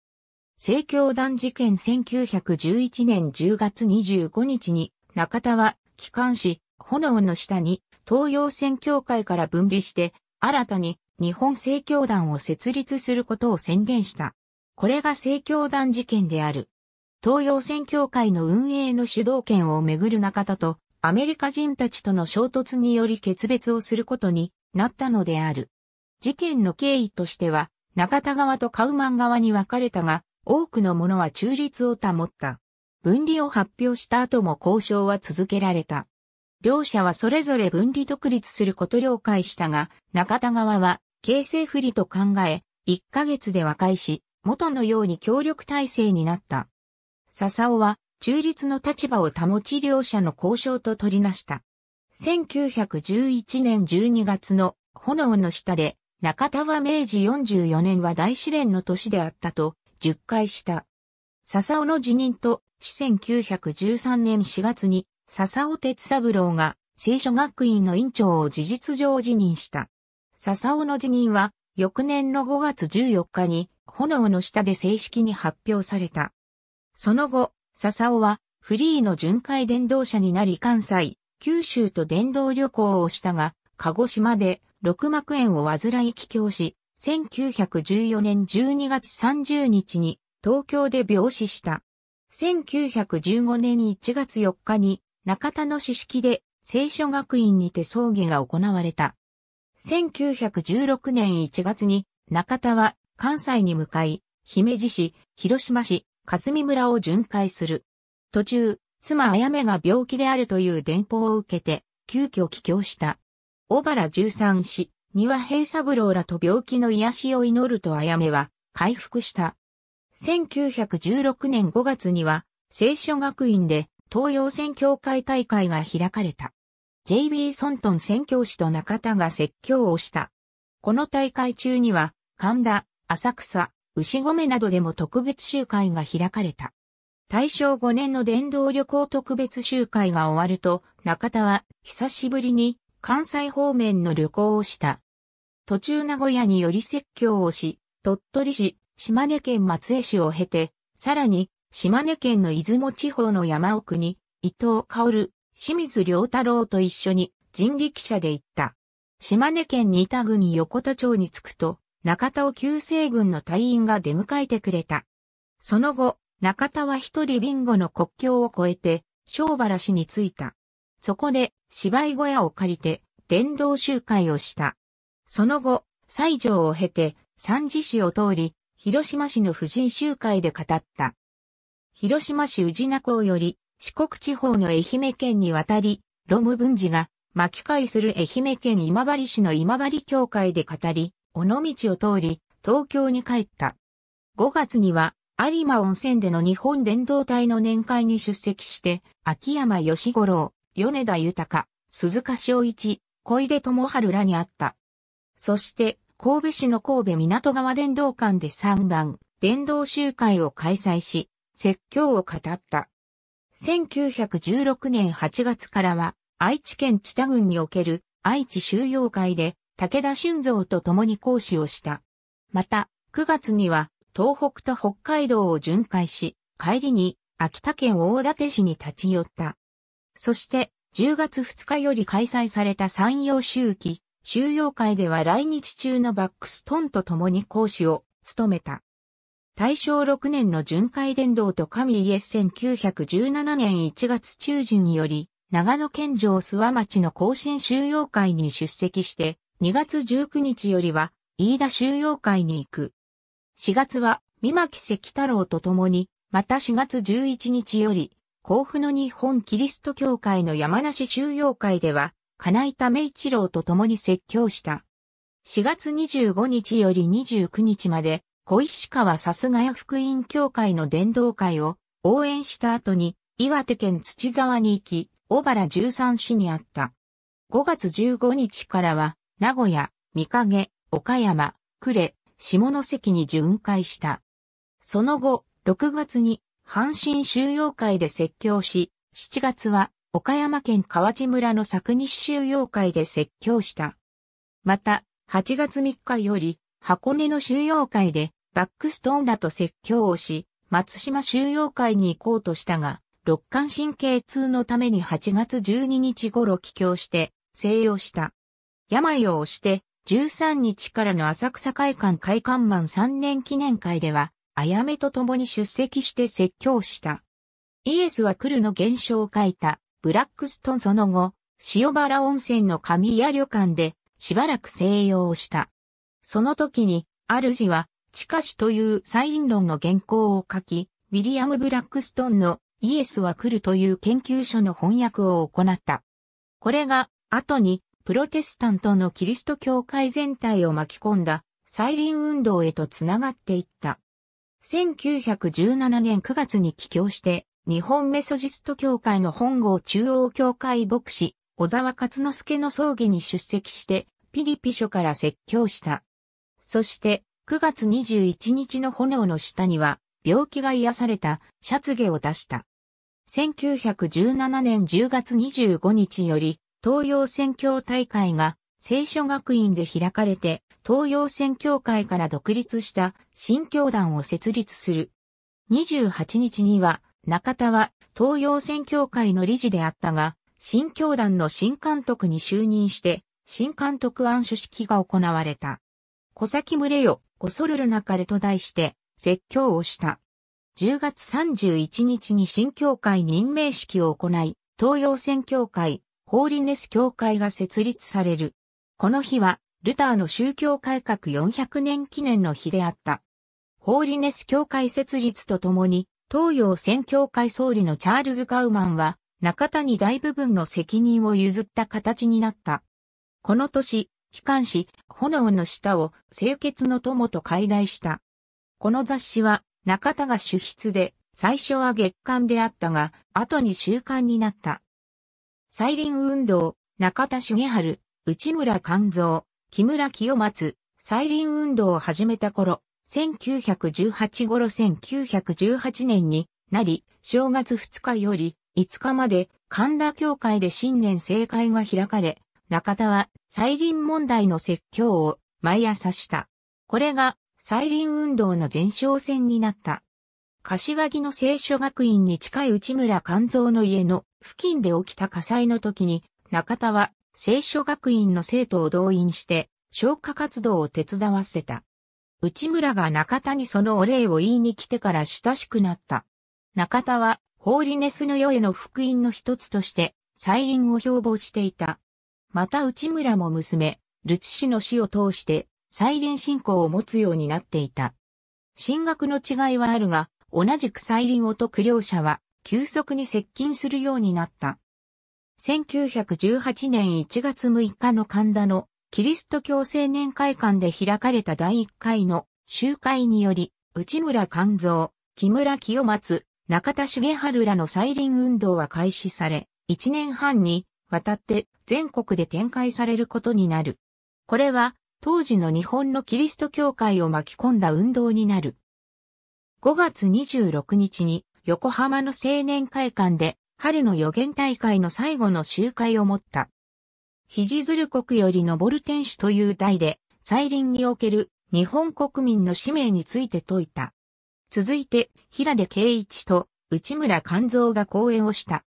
政教団事件1911年10月25日に中田は帰還し、炎の下に東洋宣教会から分離して新たに日本正教団を設立することを宣言した。これが正教団事件である。東洋宣教会の運営の主導権をめぐる中田とアメリカ人たちとの衝突により決別をすることになったのである。事件の経緯としては、中田側とカウマン側に分かれたが、多くの者は中立を保った。分離を発表した後も交渉は続けられた。両者はそれぞれ分離独立すること了解したが、中田側は形成不利と考え、1ヶ月で和解し、元のように協力体制になった。笹尾は中立の立場を保ち両者の交渉と取りなした。1911年12月の炎の下で、中田は明治44年は大試練の年であったと、10回した。笹尾の辞任と、1913年4月に、笹尾哲三郎が、聖書学院の院長を事実上辞任した。笹尾の辞任は、翌年の5月14日に、炎の下で正式に発表された。その後、笹尾は、フリーの巡回電動車になり関西、九州と電動旅行をしたが、鹿児島で六幕園を患い帰郷し、1914年12月30日に東京で病死した。1915年1月4日に中田の四式で聖書学院にて葬儀が行われた。1916年1月に中田は関西に向かい、姫路市、広島市、霞村を巡回する。途中、妻あやめが病気であるという電報を受けて、急遽帰郷した。小原十三氏、庭平三郎らと病気の癒しを祈るとあやめは、回復した。1916年5月には、聖書学院で東洋宣教会大会が開かれた。JB ソントン宣教師と中田が説教をした。この大会中には、神田、浅草、牛込などでも特別集会が開かれた。大正5年の電動旅行特別集会が終わると、中田は久しぶりに関西方面の旅行をした。途中名古屋により説教をし、鳥取市、島根県松江市を経て、さらに、島根県の出雲地方の山奥に、伊藤薫、清水良太郎と一緒に人力車で行った。島根県仁田郡横田町に着くと、中田を旧西軍の隊員が出迎えてくれた。その後、中田は一人ビンゴの国境を越えて、小原市に着いた。そこで、芝居小屋を借りて、伝道集会をした。その後、西条を経て、三次市を通り、広島市の婦人集会で語った。広島市宇品港より、四国地方の愛媛県に渡り、ロム文字が巻き返する愛媛県今治市の今治教会で語り、尾道を通り、東京に帰った。5月には、有馬温泉での日本伝道隊の年会に出席して、秋山義五郎、米田豊、鈴鹿昭一、小出智春らに会った。そして、神戸市の神戸港川伝道館で3番、伝道集会を開催し、説教を語った。1916年8月からは、愛知県知多郡における愛知収容会で武田俊造と共に講師をした。また、9月には東北と北海道を巡回し、帰りに秋田県大館市に立ち寄った。そして、10月2日より開催された山陽周期、収容会では来日中のバックストンと共に講師を務めた。大正6年の巡回伝道と神イエス1917年1月中旬より、長野県城諏訪町の更新収容会に出席して、2月19日よりは、飯田収容会に行く。4月は、三巻関太郎と共に、また4月11日より、甲府の日本キリスト教会の山梨収容会では、金井田明一郎と共に説教した。4月25日より29日まで、小石川さすがや福音教会の伝道会を応援した後に岩手県土沢に行き、小原13市にあった。5月15日からは名古屋、三影、岡山、呉、下関に巡回した。その後、6月に阪神収容会で説教し、7月は岡山県河内村の作西収容会で説教した。また、8月3日より箱根の収容会でバックストーンらと説教をし、松島収容会に行こうとしたが、肋間神経痛のために8月12日頃帰郷して静養した。病を押して13日からの浅草会館会館満3年記念会では、あやめと共に出席して説教した。イエスは来るの現象を書いた、ブラックストンその後、塩原温泉の神谷旅館でしばらく静養をした。その時に、主は、近しというサイン論の原稿を書き、ウィリアム・ブラックストンのイエスは来るという研究所の翻訳を行った。これが、後に、プロテスタントのキリスト教会全体を巻き込んだ、サイリン運動へとつながっていった。1917年9月に帰郷して、日本メソジスト教会の本郷中央教会牧師、小沢勝之助の葬儀に出席して、ピリピ書から説教した。そして、9月21日の炎の下には、病気が癒された、シャツゲを出した。1917年10月25日より、東洋宣教大会が、聖書学院で開かれて、東洋宣教会から独立した新教団を設立する。28日には、中田は東洋宣教会の理事であったが、新教団の新監督に就任して、新監督案書式が行われた。小崎群れよ、恐るるなかれと題して、説教をした。10月31日に新教会任命式を行い、東洋宣教会、ホーリネス教会が設立される。この日は、ルターの宗教改革400年記念の日であった。ホーリネス教会設立とともに、東洋宣教会総理のチャールズ・カウマンは、中田に大部分の責任を譲った形になった。この年、帰還し、炎の下を清潔の友と解題した。この雑誌は中田が主筆で、最初は月刊であったが、後に週刊になった。再臨運動、中田重春、内村勘蔵、木村清松、再臨運動を始めた頃、1918頃1918年になり、正月2日より5日まで神田教会で新年正会が開かれ、中田は再臨問題の説教を毎朝した。これが再臨運動の前哨戦になった。柏木の聖書学院に近い内村勘蔵の家の付近で起きた火災の時に、中田は聖書学院の生徒を動員して消火活動を手伝わせた。内村が中田にそのお礼を言いに来てから親しくなった。中田はホーリネスの世への福音の一つとして再臨を標榜していた。また内村も娘、ルツ氏の死を通して再臨信仰を持つようになっていた。進学の違いはあるが、同じく再臨を解苦両者は急速に接近するようになった。1918年1月6日の神田のキリスト教青年会館で開かれた第1回の集会により、内村勘蔵、木村清松、中田茂春らの再臨運動は開始され、1年半にたって全国で展開されることになる。これは当時の日本のキリスト教会を巻き込んだ運動になる。5月26日に横浜の青年会館で春の予言大会の最後の集会を持った。ずる国より登る天使という題で、再臨における日本国民の使命について説いた。続いて、平出圭一と内村勘蔵が講演をした。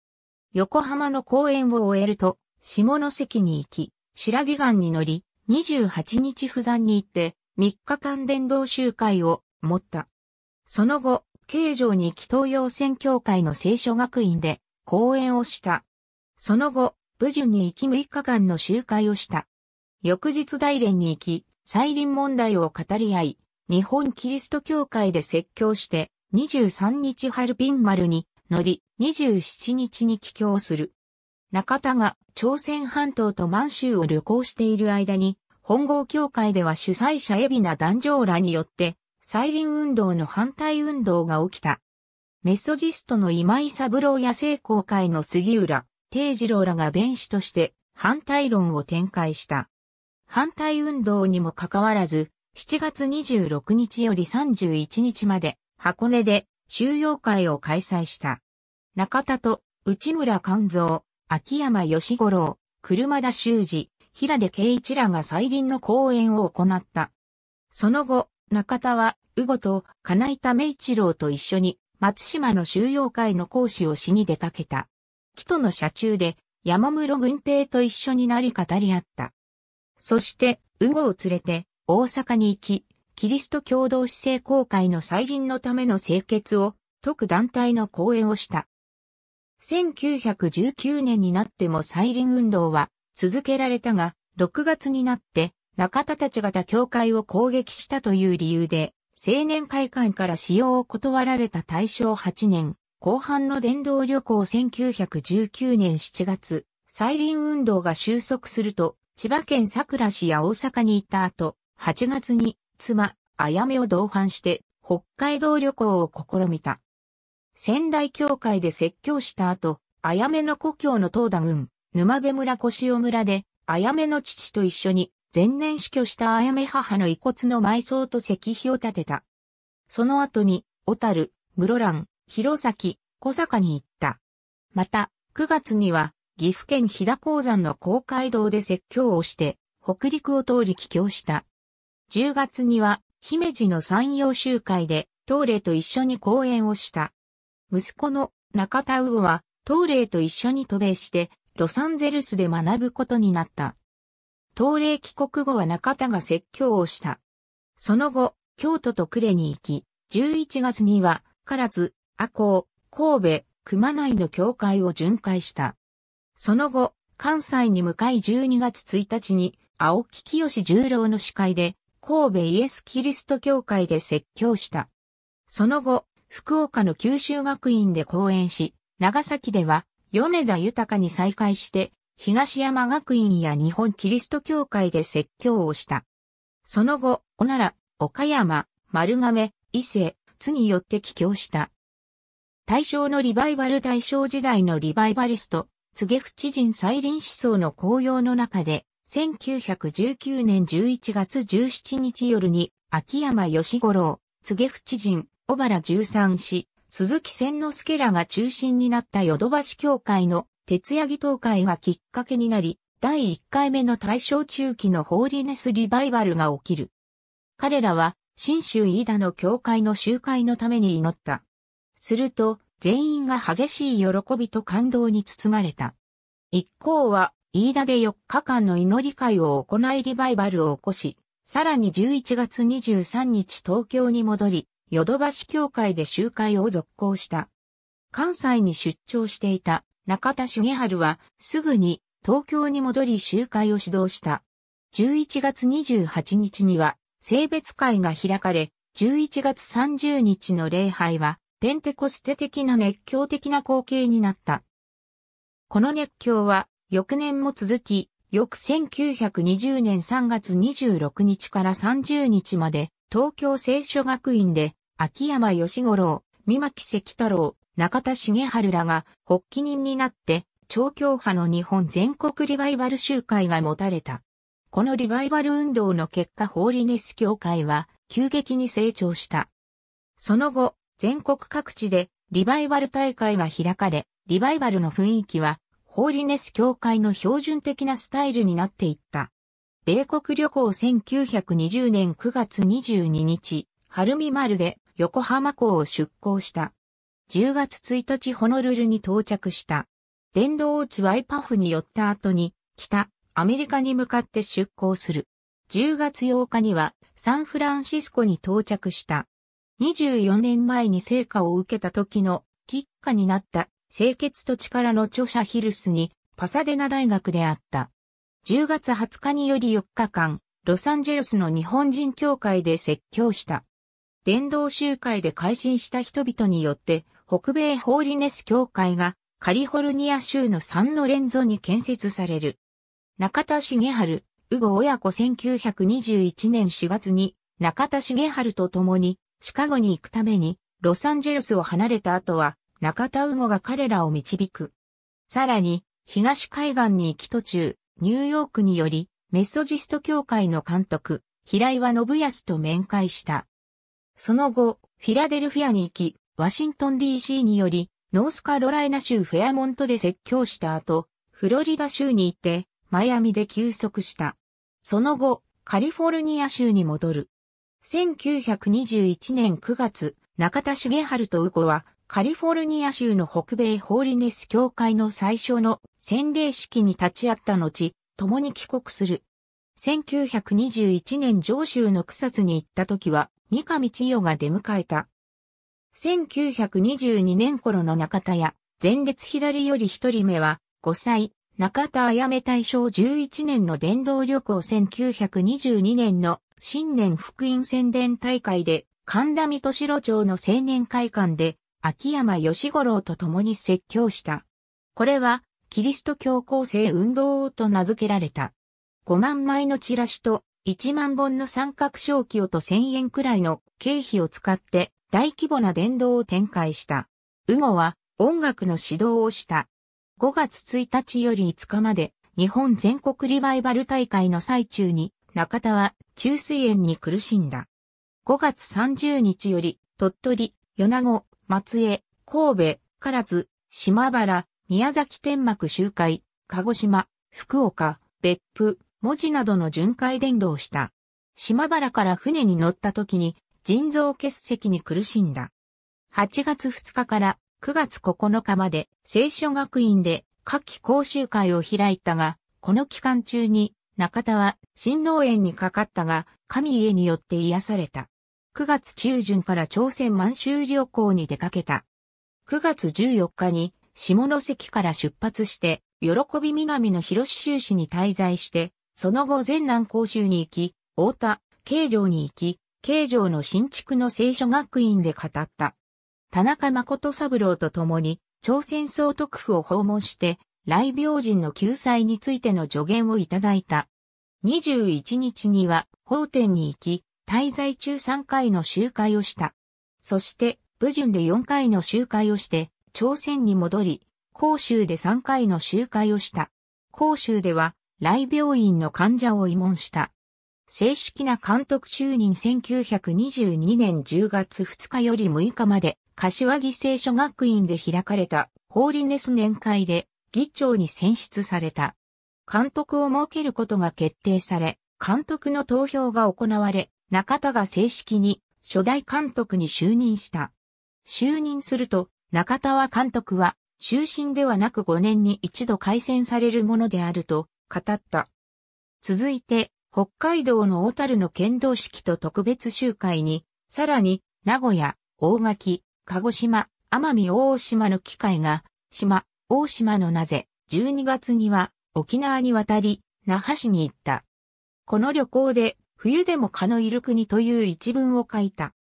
横浜の公演を終えると、下関に行き、白木岩に乗り、28日不山に行って、3日間伝道集会を持った。その後、京城に祈祷用宣教会の聖書学院で講演をした。その後、武順に行き6日間の集会をした。翌日大連に行き、再臨問題を語り合い、日本キリスト教会で説教して、23日ハルピン丸に乗り、27日に帰郷する。中田が朝鮮半島と満州を旅行している間に、本郷協会では主催者海老名壇上らによって、再臨運動の反対運動が起きた。メソジストの今井三郎や聖公会の杉浦、定次郎らが弁士として反対論を展開した。反対運動にもかかわらず、7月26日より31日まで箱根で収容会を開催した。中田と内村勘蔵、秋山義五郎、車田修二、平出圭一らが再臨の講演を行った。その後、中田は、宇後と金井田明一郎と一緒に、松島の収容会の講師をしに出かけた。木戸の車中で、山室軍平と一緒になり語り合った。そして、宇後を連れて、大阪に行き、キリスト共同市政公会の再臨のための清潔を解く団体の講演をした。1919年になっても再臨運動は続けられたが、6月になって中田たちが他教会を攻撃したという理由で、青年会館から使用を断られた大正8年、後半の電動旅行1919年7月、再臨運動が収束すると、千葉県桜市や大阪に行った後、8月に妻、あやめを同伴して北海道旅行を試みた。仙台教会で説教した後、あやめの故郷の東田郡、沼部村小尾村で、あやめの父と一緒に、前年死去したあやめ母の遺骨の埋葬と石碑を建てた。その後に、小樽、室蘭、弘前、小坂に行った。また、9月には、岐阜県飛騨鉱山の公会堂で説教をして、北陸を通り帰郷した。10月には、姫路の山陽集会で、東霊と一緒に講演をした。息子の中田魚は、東霊と一緒に渡米して、ロサンゼルスで学ぶことになった。東霊帰国後は中田が説教をした。その後、京都と呉に行き、11月には、唐津、阿公、神戸、熊内の教会を巡回した。その後、関西に向かい12月1日に、青木清十郎の司会で、神戸イエス・キリスト教会で説教した。その後、福岡の九州学院で講演し、長崎では米田豊に再会して、東山学院や日本キリスト教会で説教をした。その後、小奈良、岡山、丸亀、伊勢、津によって帰郷した。大正のリバイバル大正時代のリバイバリスト、げ植淵人再臨思想の紅葉の中で、1919年11月17日夜に、秋山義五郎、柘淵人、小原十三氏、鈴木千之助らが中心になったヨドバシ協会の徹夜儀東会がきっかけになり、第1回目の大正中期のホーリネスリバイバルが起きる。彼らは、新州飯田の教会の集会のために祈った。すると、全員が激しい喜びと感動に包まれた。一行は、飯田で4日間の祈り会を行いリバイバルを起こし、さらに11月23日東京に戻り、ヨドバシ協会で集会を続行した。関西に出張していた中田茂春はすぐに東京に戻り集会を指導した。11月28日には性別会が開かれ、11月30日の礼拝はペンテコステ的な熱狂的な光景になった。この熱狂は翌年も続き、翌1920年3月26日から30日まで、東京聖書学院で、秋山義五郎、三巻関太郎、中田重春らが、発起人になって、超教派の日本全国リバイバル集会が持たれた。このリバイバル運動の結果ホーリネス教会は急激に成長した。その後、全国各地でリバイバル大会が開かれ、リバイバルの雰囲気はホーリネス教会の標準的なスタイルになっていった。米国旅行1920年9月22日、晴海丸で横浜港を出港した。10月1日ホノルルに到着した。電動オーチワイパフに寄った後に、北、アメリカに向かって出港する。10月8日にはサンフランシスコに到着した。24年前に成果を受けた時の喫下になった清潔と力の著者ヒルスに、パサデナ大学であった。10月20日により4日間、ロサンゼルスの日本人協会で説教した。伝道集会で改心した人々によって、北米ホーリネス協会がカリフォルニア州の三の連続に建設される。中田茂春、宇後親子1921年4月に中田茂春と共にシカゴに行くためにロサンゼルスを離れた後は中田羽吾が彼らを導く。さらに、東海岸に行き途中、ニューヨークにより、メソジスト教会の監督、平岩信康と面会した。その後、フィラデルフィアに行き、ワシントン DC により、ノースカロライナ州フェアモントで説教した後、フロリダ州に行って、マイアミで休息した。その後、カリフォルニア州に戻る。1921年9月、中田重春と右子は、カリフォルニア州の北米ホーリネス教会の最初の洗礼式に立ち会った後、共に帰国する。1921年上州の草津に行った時は、三上千代が出迎えた。1922年頃の中田屋、前列左より一人目は、5歳、中田あやめ大正11年の伝道旅行1922年の新年福音宣伝大会で、神田三敏郎町の青年会館で秋山義五郎と共に説教した。これは、キリスト教皇制運動王と名付けられた。5万枚のチラシと1万本の三角小器をと1000円くらいの経費を使って大規模な伝道を展開した。ウゴは音楽の指導をした。5月1日より5日まで日本全国リバイバル大会の最中に中田は中水炎に苦しんだ。5月30日より鳥取、米子、松江、神戸、唐津、島原、宮崎天幕周回、鹿児島、福岡、別府、文字などの巡回伝道した。島原から船に乗った時に腎臓結石に苦しんだ。8月2日から9月9日まで聖書学院で夏季講習会を開いたが、この期間中に中田は新農園にかかったが、神家によって癒された。9月中旬から朝鮮満州旅行に出かけた。9月14日に下関から出発して、喜び南の広州市に滞在して、その後全南甲州に行き、大田、京城に行き、京城の新築の聖書学院で語った。田中誠三郎と共に、朝鮮総督府を訪問して、来病人の救済についての助言をいただいた。21日には、法典に行き、滞在中3回の集会をした。そして、武順で4回の集会をして、朝鮮に戻り、甲州で3回の集会をした。甲州では、来病院の患者を慰問した。正式な監督就任1922年10月2日より6日まで、柏木聖書学院で開かれた、ホーリネス年会で、議長に選出された。監督を設けることが決定され、監督の投票が行われ、中田が正式に初代監督に就任した。就任すると、中田は監督は、終身ではなく5年に一度改選されるものであると語った。続いて、北海道の小樽の剣道式と特別集会に、さらに、名古屋、大垣、鹿児島、奄美大島の機会が、島、大島のなぜ、12月には、沖縄に渡り、那覇市に行った。この旅行で冬でも蚊のいる国という一文を書いた。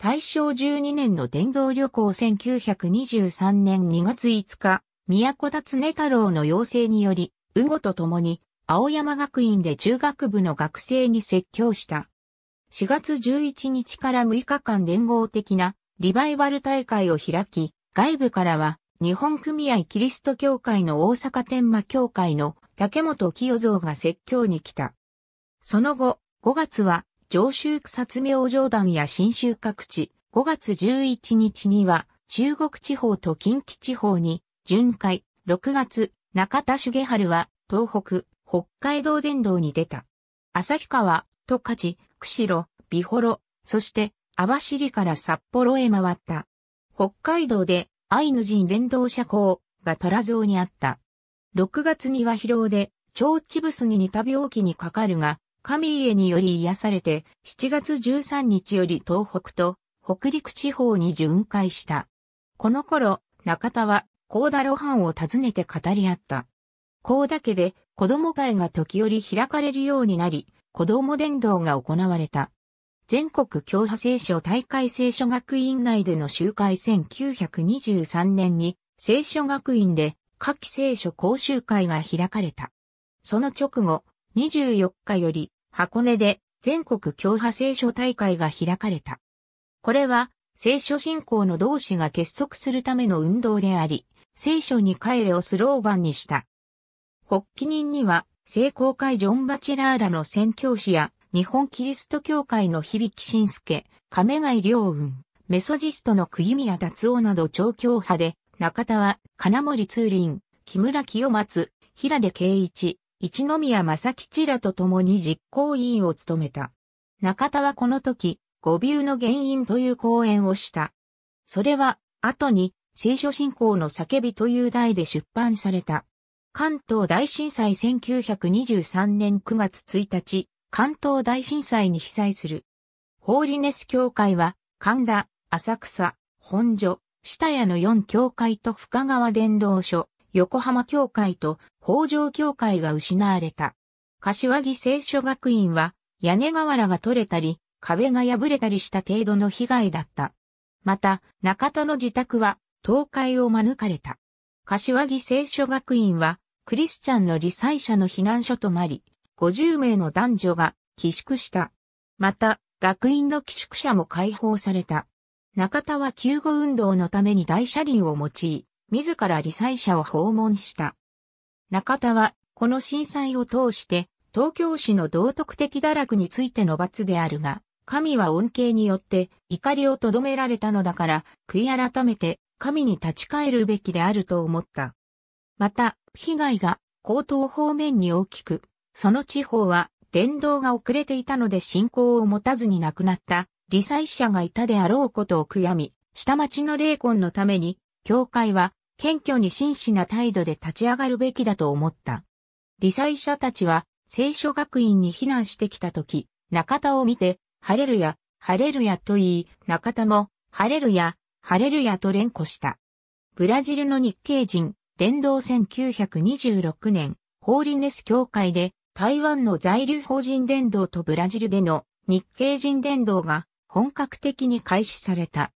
大正12年の電動旅行1923年2月5日、宮古田常太郎の要請により、ウゴと共に、青山学院で中学部の学生に説教した。4月11日から6日間連合的なリバイバル大会を開き、外部からは日本組合キリスト教会の大阪天満教会の竹本清蔵が説教に来た。その後、5月は上州草津明上段や新州各地、5月11日には中国地方と近畿地方に巡回、6月中田重春は東北、北海道電動に出た。旭川、十勝、釧路、美幌、そして網走から札幌へ回った。北海道でアイヌ人連動車交が虎像にあった。6月には疲労で、腸チブスに似た病気にかかるが、神家により癒されて、7月13日より東北と北陸地方に巡回した。この頃、中田は、高田露伴を訪ねて語り合った。高田家で子供会が時折開かれるようになり、子供伝道が行われた。全国教派聖書大会聖書学院内での集会1923年に聖書学院で夏季聖書講習会が開かれた。その直後、24日より箱根で全国教派聖書大会が開かれた。これは聖書信仰の同士が結束するための運動であり、聖書に帰れをスローガンにした。発起人には、聖公会ジョン・バチラーラの宣教師や、日本キリスト教会の響き信介、亀貝良雲、メソジストの釘宮達夫など超教派で、中田は、金森通林、木村清松、平出圭一、一宮正吉らと共に実行委員を務めた。中田はこの時、誤謬の原因という講演をした。それは、後に、聖書信仰の叫びという題で出版された。関東大震災1923年9月1日、関東大震災に被災する。ホーリネス教会は、神田、浅草、本所、下屋の4教会と深川伝道所、横浜教会と北条教会が失われた。柏木聖書学院は、屋根瓦が取れたり、壁が破れたりした程度の被害だった。また、中田の自宅は、倒壊を免れた。柏木聖書学院は、クリスチャンの理災者の避難所となり、50名の男女が寄宿した。また、学院の寄宿者も解放された。中田は救護運動のために大車輪を用い、自ら理災者を訪問した。中田は、この震災を通して、東京市の道徳的堕落についての罰であるが、神は恩恵によって怒りをとどめられたのだから、悔い改めて神に立ち返るべきであると思った。また、被害が江東方面に大きく、その地方は伝道が遅れていたので信仰を持たずに亡くなった理災者がいたであろうことを悔やみ、下町の霊魂のために、教会は謙虚に真摯な態度で立ち上がるべきだと思った。理災者たちは、聖書学院に避難してきたとき、中田を見て、ハレルヤ、ハレルヤと言い、中田も、ハレルヤ、ハレルヤと連呼した。ブラジルの日系人、伝道1926年、ホーリネス協会で、台湾の在留法人伝道とブラジルでの日系人伝道が本格的に開始された。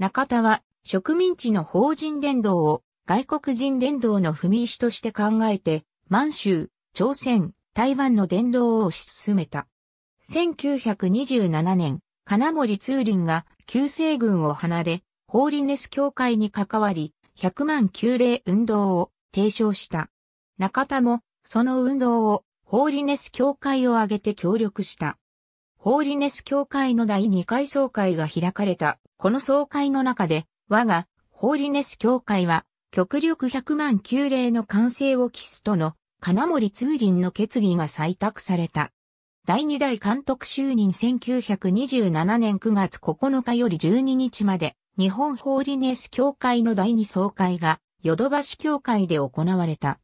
中田は植民地の法人伝道を外国人伝道の踏み石として考えて、満州、朝鮮、台湾の伝道を推し進めた。1927年、金森通林が旧西軍を離れ、ホーリネス協会に関わり、100万旧霊運動を提唱した。中田も、その運動を、ホーリネス協会を挙げて協力した。ホーリネス協会の第2回総会が開かれた。この総会の中で、我が、ホーリネス教会は、極力百万九例の完成を期すとの、金森通林の決議が採択された。第二代監督就任1927年9月9日より12日まで、日本ホーリネス協会の第二総会が、ヨドバシ協会で行われた。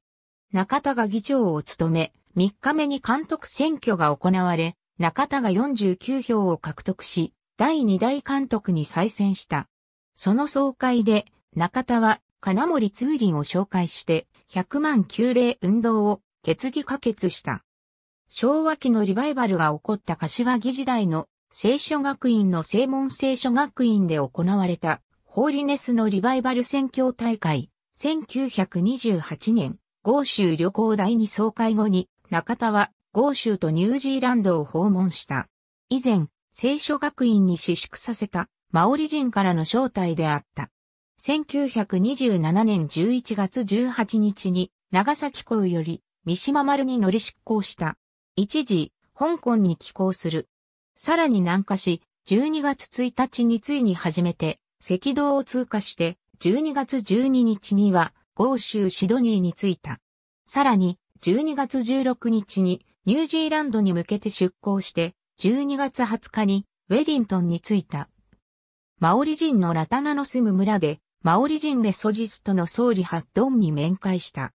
中田が議長を務め、3日目に監督選挙が行われ、中田が49票を獲得し、第2代監督に再選した。その総会で、中田は金森通林を紹介して、100万旧霊運動を決議可決した。昭和期のリバイバルが起こった柏木時代の聖書学院の正門聖書学院で行われたホーリネスのリバイバル宣教大会1928年豪州旅行第二総会後に中田は豪州とニュージーランドを訪問した。以前、聖書学院に私縮させたマオリ人からの招待であった。1927年11月18日に長崎港より三島丸に乗り出港した。一時、香港に寄港する。さらに南下し、12月1日についに始めて、赤道を通過して、12月12日には、豪州シドニーに着いた。さらに、12月16日にニュージーランドに向けて出港して、12月20日にウェリントンに着いた。マオリ人のラタナの住む村で、マオリ人メソジストの総理ハッドンに面会した。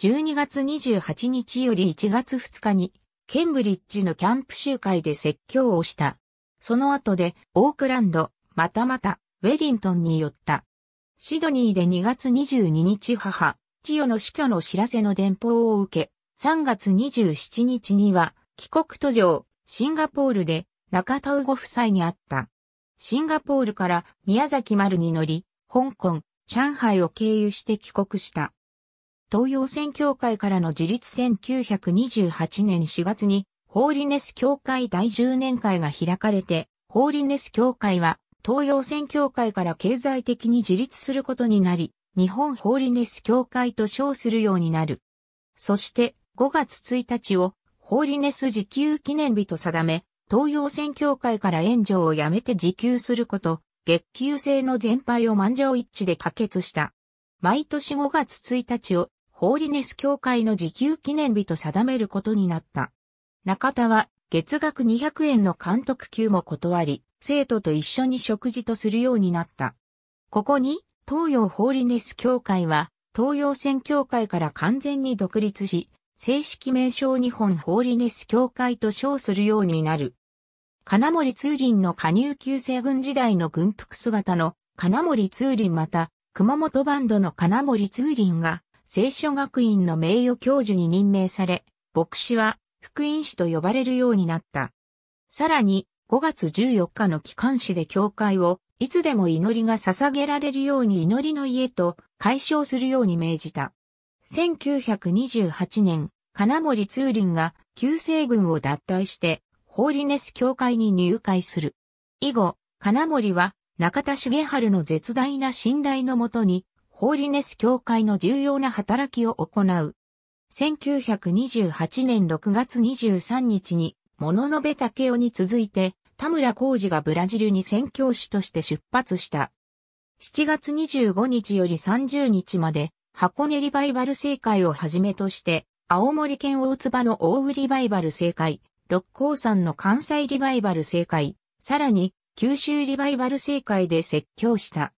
12月28日より1月2日に、ケンブリッジのキャンプ集会で説教をした。その後で、オークランド、またまた、ウェリントンに寄った。シドニーで2月22日母、千代の死去の知らせの電報を受け、3月27日には、帰国途上、シンガポールで中田ウゴ夫妻に会った。シンガポールから宮崎丸に乗り、香港、上海を経由して帰国した。東洋船協会からの自立1928年4月に、ホーリネス協会第10年会が開かれて、ホーリネス協会は東洋船協会から経済的に自立することになり、日本ホーリネス協会と称するようになる。そして5月1日をホーリネス自給記念日と定め、東洋戦協会から援助をやめて自給すること、月給制の全廃を満場一致で可決した。毎年5月1日をホーリネス協会の自給記念日と定めることになった。中田は月額200円の監督給も断り、生徒と一緒に食事とするようになった。ここに東洋ホーリネス協会は東洋戦協会から完全に独立し、正式名称日本ホーリネス協会と称するようになる。金森通林の加入旧西軍時代の軍服姿の金森通林また熊本バンドの金森通林が聖書学院の名誉教授に任命され、牧師は福音師と呼ばれるようになった。さらに5月14日の機関誌で教会をいつでも祈りが捧げられるように祈りの家と解消するように命じた。1928年、金森ツーリンが旧西軍を脱退して、ホーリネス教会に入会する。以後、金森は中田重春の絶大な信頼のもとに、ホーリネス教会の重要な働きを行う。1928年6月23日に、物のべ竹雄に続いて、田村浩二がブラジルに宣教師として出発した。7月25日より30日まで、箱根リバイバル正解をはじめとして、青森県大津場の大売リバイバル正解、六甲山の関西リバイバル正解、さらに、九州リバイバル正解で説教した。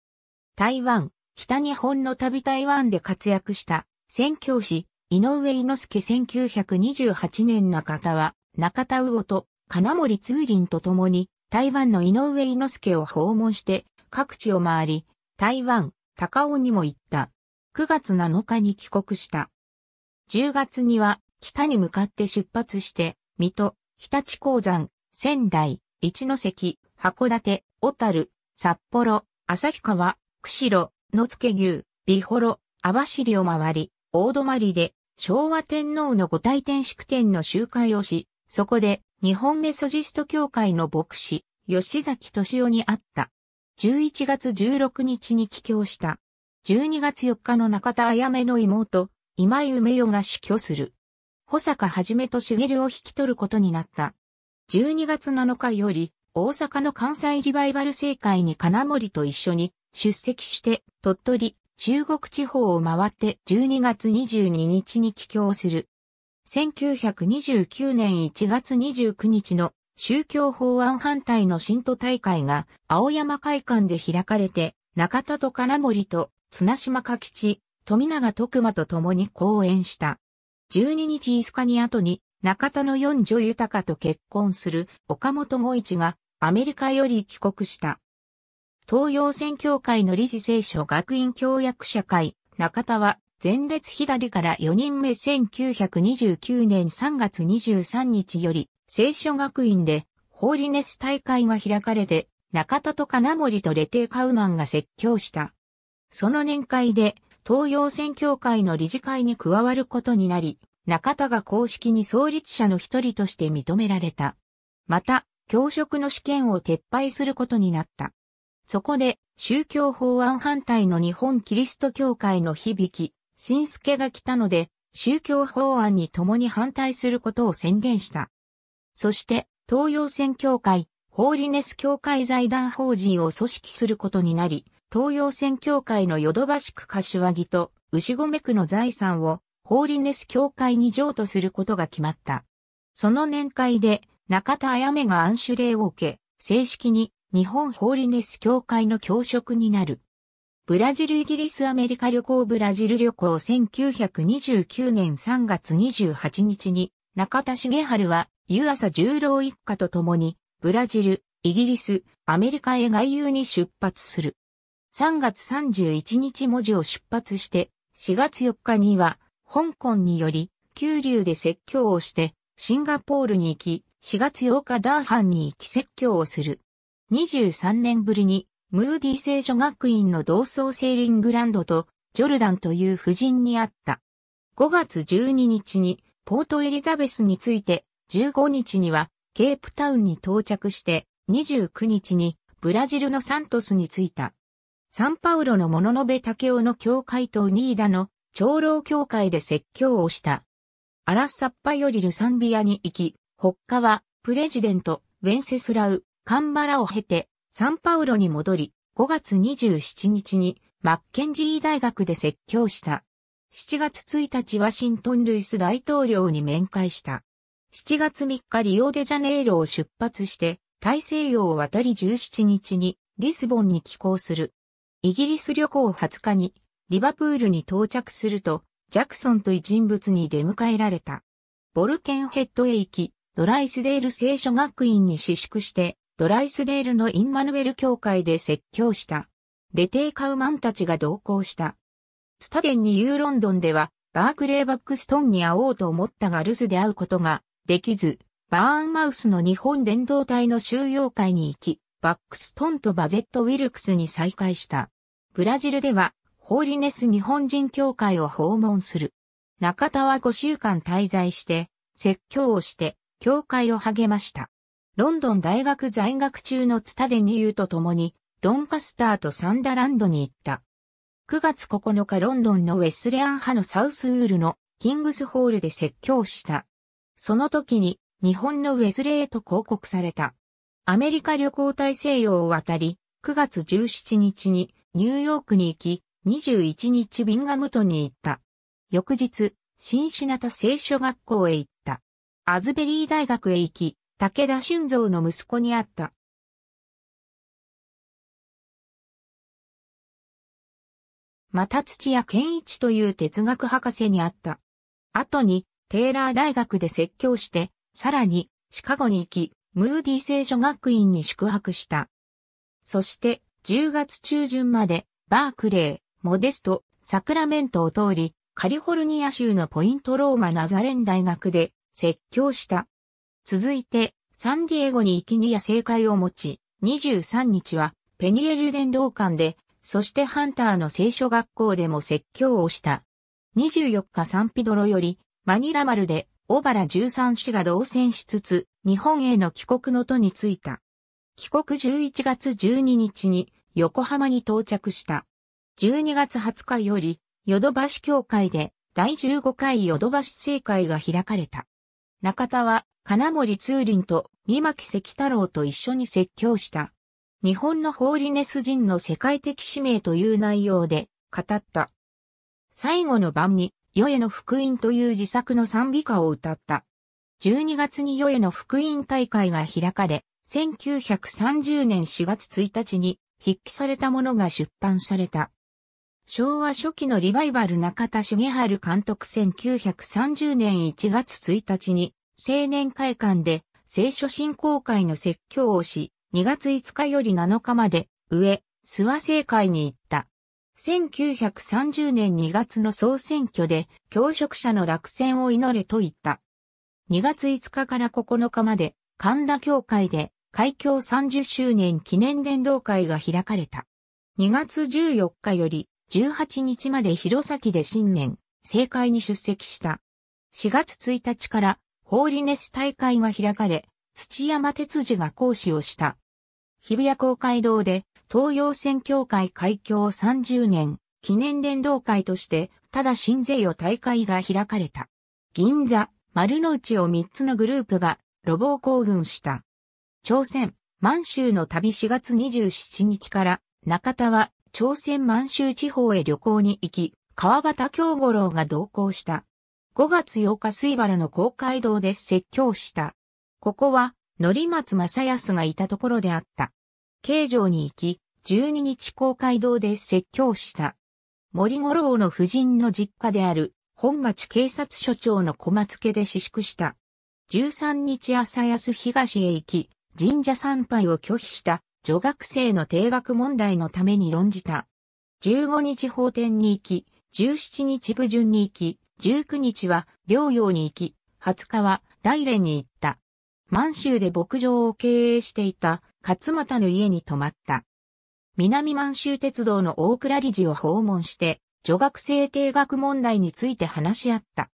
台湾、北日本の旅台湾で活躍した、宣教師、井上猪助1928年中田は、中田魚と金森通林と共に、台湾の井上猪助を訪問して、各地を回り、台湾、高尾にも行った。9月7日に帰国した。10月には北に向かって出発して、水戸、日立鉱山、仙台、一関、函館、小樽、札幌、旭川、釧路、野付牛、美幌、網走を回り、大泊で昭和天皇の御体天祝典の集会をし、そこで日本メソジスト協会の牧師、吉崎敏夫に会った。11月16日に帰郷した。12月4日の中田彩芽の妹、今井梅代が死去する。保坂はじめと茂を引き取ることになった。12月7日より、大阪の関西リバイバル政会に金森と一緒に出席して、鳥取、中国地方を回って12月22日に帰郷する。1929年1月29日の宗教法案反対の新都大会が青山会館で開かれて、中田と金森と綱島か吉、富永徳馬と共に講演した。12日5日に後に中田の四女豊と結婚する岡本五一がアメリカより帰国した。東洋宣教会の理事聖書学院協約社会、中田は前列左から4人目1929年3月23日より聖書学院でホーリネス大会が開かれて中田と金森とレテー・カウマンが説教した。その年会で東洋戦協会の理事会に加わることになり、中田が公式に創立者の一人として認められた。また、教職の試験を撤廃することになった。そこで、宗教法案反対の日本キリスト教会の響き、新助が来たので、宗教法案に共に反対することを宣言した。そして、東洋戦協会、ホーリネス協会財団法人を組織することになり、東洋線協会のヨドバシ区柏木と牛込区の財産をホーリネス協会に譲渡することが決まった。その年会で中田彩芽が暗種令を受け、正式に日本ホーリネス協会の教職になる。ブラジルイギリスアメリカ旅行ブラジル旅行1929年3月28日に中田重治は湯浅十郎一家と共にブラジル、イギリス、アメリカへ外遊に出発する。3月31日文字を出発して、4月4日には、香港により、九流で説教をして、シンガポールに行き、4月8日ダーハンに行き説教をする。23年ぶりに、ムーディ聖書学院の同窓生リングランドと、ジョルダンという夫人に会った。5月12日に、ポートエリザベスについて、15日には、ケープタウンに到着して、29日に、ブラジルのサントスに着いた。サンパウロの物のべケ雄の教会とウニーダの長老教会で説教をした。アラッサッパよりルサンビアに行き、北下はプレジデント、ウェンセスラウ、カンバラを経て、サンパウロに戻り、5月27日にマッケンジー大学で説教した。7月1日ワシントン・ルイス大統領に面会した。7月3日リオデジャネイロを出発して、大西洋を渡り17日にリスボンに寄港する。イギリス旅行20日に、リバプールに到着すると、ジャクソンという人物に出迎えられた。ボルケンヘッドへ行き、ドライスデール聖書学院に私宿して、ドライスデールのインマヌエル教会で説教した。レテイカウマンたちが同行した。スタデンにユーロンドンでは、バークレーバックストンに会おうと思ったが留守で会うことができず、バーンマウスの日本伝道隊の収容会に行き、バックストンとバゼット・ウィルクスに再会した。ブラジルでは、ホーリネス日本人協会を訪問する。中田は5週間滞在して、説教をして、教会を励ました。ロンドン大学在学中のツタデニューと共に、ドンカスターとサンダランドに行った。9月9日ロンドンのウェスレアン派のサウスウールのキングスホールで説教した。その時に日本のウェズレーと広告された。アメリカ旅行体制を渡り、9月17日にニューヨークに行き、21日ビンガムトに行った。翌日、シンシナタ聖書学校へ行った。アズベリー大学へ行き、武田俊造の息子に会った。また土屋健一という哲学博士に会った。後に、テイラー大学で説教して、さらに、シカゴに行き、ムーディ聖書学院に宿泊した。そして、10月中旬まで、バークレー、モデスト、サクラメントを通り、カリフォルニア州のポイントローマナザレン大学で説教した。続いて、サンディエゴに行きにや正解を持ち、23日はペニエル伝道館で、そしてハンターの聖書学校でも説教をした。24日サンピドロより、マニラ丸で、小原13氏が同選しつつ、日本への帰国の途についた。帰国11月12日に、横浜に到着した。12月20日より、ヨドバシ協会で第15回ヨドバシ聖会が開かれた。中田は金森通林と三巻関太郎と一緒に説教した。日本のホーリネス人の世界的使命という内容で語った。最後の晩に、ヨエの福音という自作の賛美歌を歌った。12月にヨエの福音大会が開かれ、1930年4月1日に筆記されたものが出版された。昭和初期のリバイバル中田重春監督1930年1月1日に青年会館で聖書信仰会の説教をし、2月5日より7日まで上、諏訪政会に行った。1930年2月の総選挙で教職者の落選を祈れと言った。2月5日から9日まで神田教会で開業30周年記念伝道会が開かれた。2月14日より18日まで弘前で新年、政会に出席した。4月1日からホーリネス大会が開かれ、土山哲司が講師をした。日比谷公会堂で東洋宣教会開業30年記念伝道会として、ただ新税を大会が開かれた。銀座、丸の内を3つのグループが、ロボを行軍した。朝鮮、満州の旅4月27日から、中田は朝鮮満州地方へ旅行に行き、川端京五郎が同行した。5月8日水原の公会堂で説教した。ここは、則松正康がいたところであった。京城に行き、12日公会堂で説教した。森五郎の夫人の実家である、本町警察署長の小松家で私宿した。13日朝安東へ行き、神社参拝を拒否した女学生の定額問題のために論じた。15日法典に行き、17日部順に行き、19日は療養に行き、20日は大連に行った。満州で牧場を経営していた勝又の家に泊まった。南満州鉄道の大倉理事を訪問して、女学生定額問題について話し合った。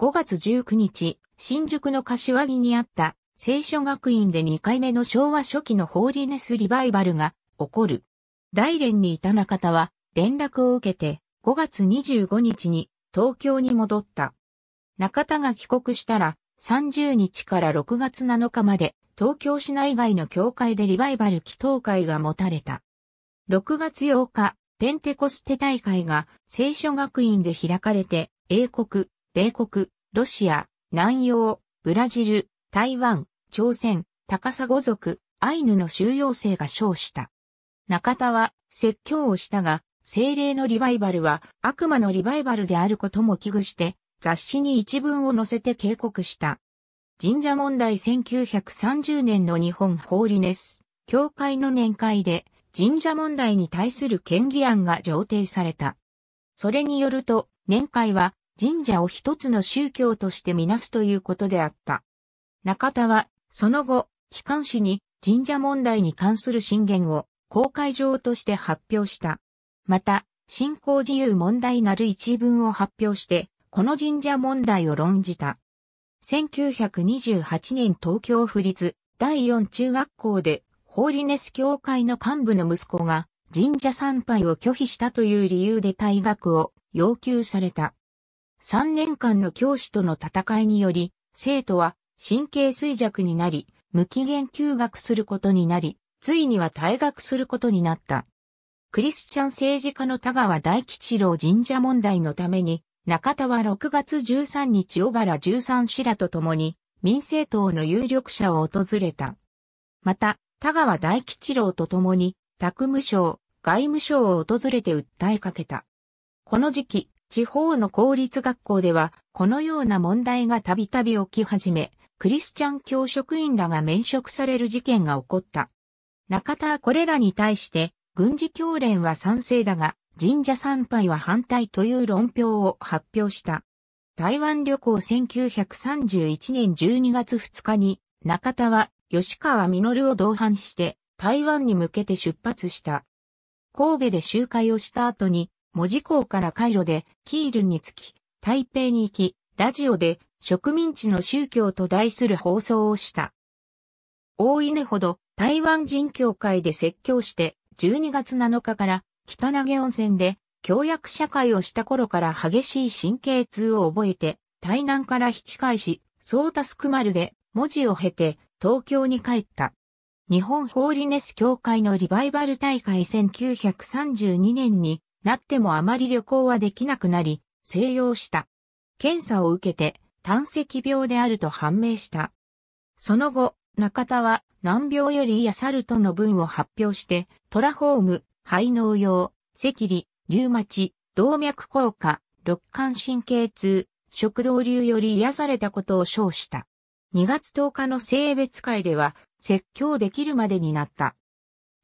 5月19日、新宿の柏木にあった聖書学院で2回目の昭和初期のホーリネスリバイバルが起こる。大連にいた中田は連絡を受けて5月25日に東京に戻った。中田が帰国したら30日から6月7日まで東京市内外の教会でリバイバル祈祷会が持たれた。6月8日、ペンテコステ大会が聖書学院で開かれて、英国、米国、ロシア、南洋、ブラジル、台湾、朝鮮、高砂族、アイヌの収容生が称した。中田は説教をしたが、精霊のリバイバルは悪魔のリバイバルであることも危惧して、雑誌に一文を載せて警告した。神社問題1930年の日本ホーリネス、教会の年会で神社問題に対する権議案が上呈された。それによると、年会は神社を一つの宗教としてみなすということであった。中田はその後、機関紙に神社問題に関する信言を公開状として発表した。また、信仰自由問題なる一文を発表して、この神社問題を論じた。1928年東京府立第四中学校でホーリネス教会の幹部の息子が神社参拝を拒否したという理由で退学を要求された。3年間の教師との戦いにより、生徒は神経衰弱になり、無期限休学することになり、ついには退学することになった。クリスチャン政治家の田川大吉郎神社問題のために、中田は6月13日小原13氏らと共に、民政党の有力者を訪れた。また、田川大吉郎と共に、宅務省、外務省を訪れて訴えかけた。この時期、地方の公立学校では、このような問題がたびたび起き始め、クリスチャン教職員らが免職される事件が起こった。中田はこれらに対して、軍事教練は賛成だが、神社参拝は反対という論評を発表した。台湾旅行1931年12月2日に、中田は吉川実を同伴して台湾に向けて出発した。神戸で集会をした後に、文字港からカイロでキールに着き、台北に行き、ラジオで植民地の宗教と題する放送をした。大稲ほど台湾人協会で説教して12月7日から北投げ温泉で教約社会をした頃から激しい神経痛を覚えて台南から引き返し、ソータスクマルで文字を経て東京に帰った。日本ホーリネス協会のリバイバル大会1932年になってもあまり旅行はできなくなり、静養した。検査を受けて胆石病であると判明した。その後、中田は難病より癒さるとの文を発表して、トラホーム、肺脳用、赤痢、リウマチ、動脈硬化、肋間神経痛、食道流より癒されたことを称した。2月10日の性別会では説教できるまでになった。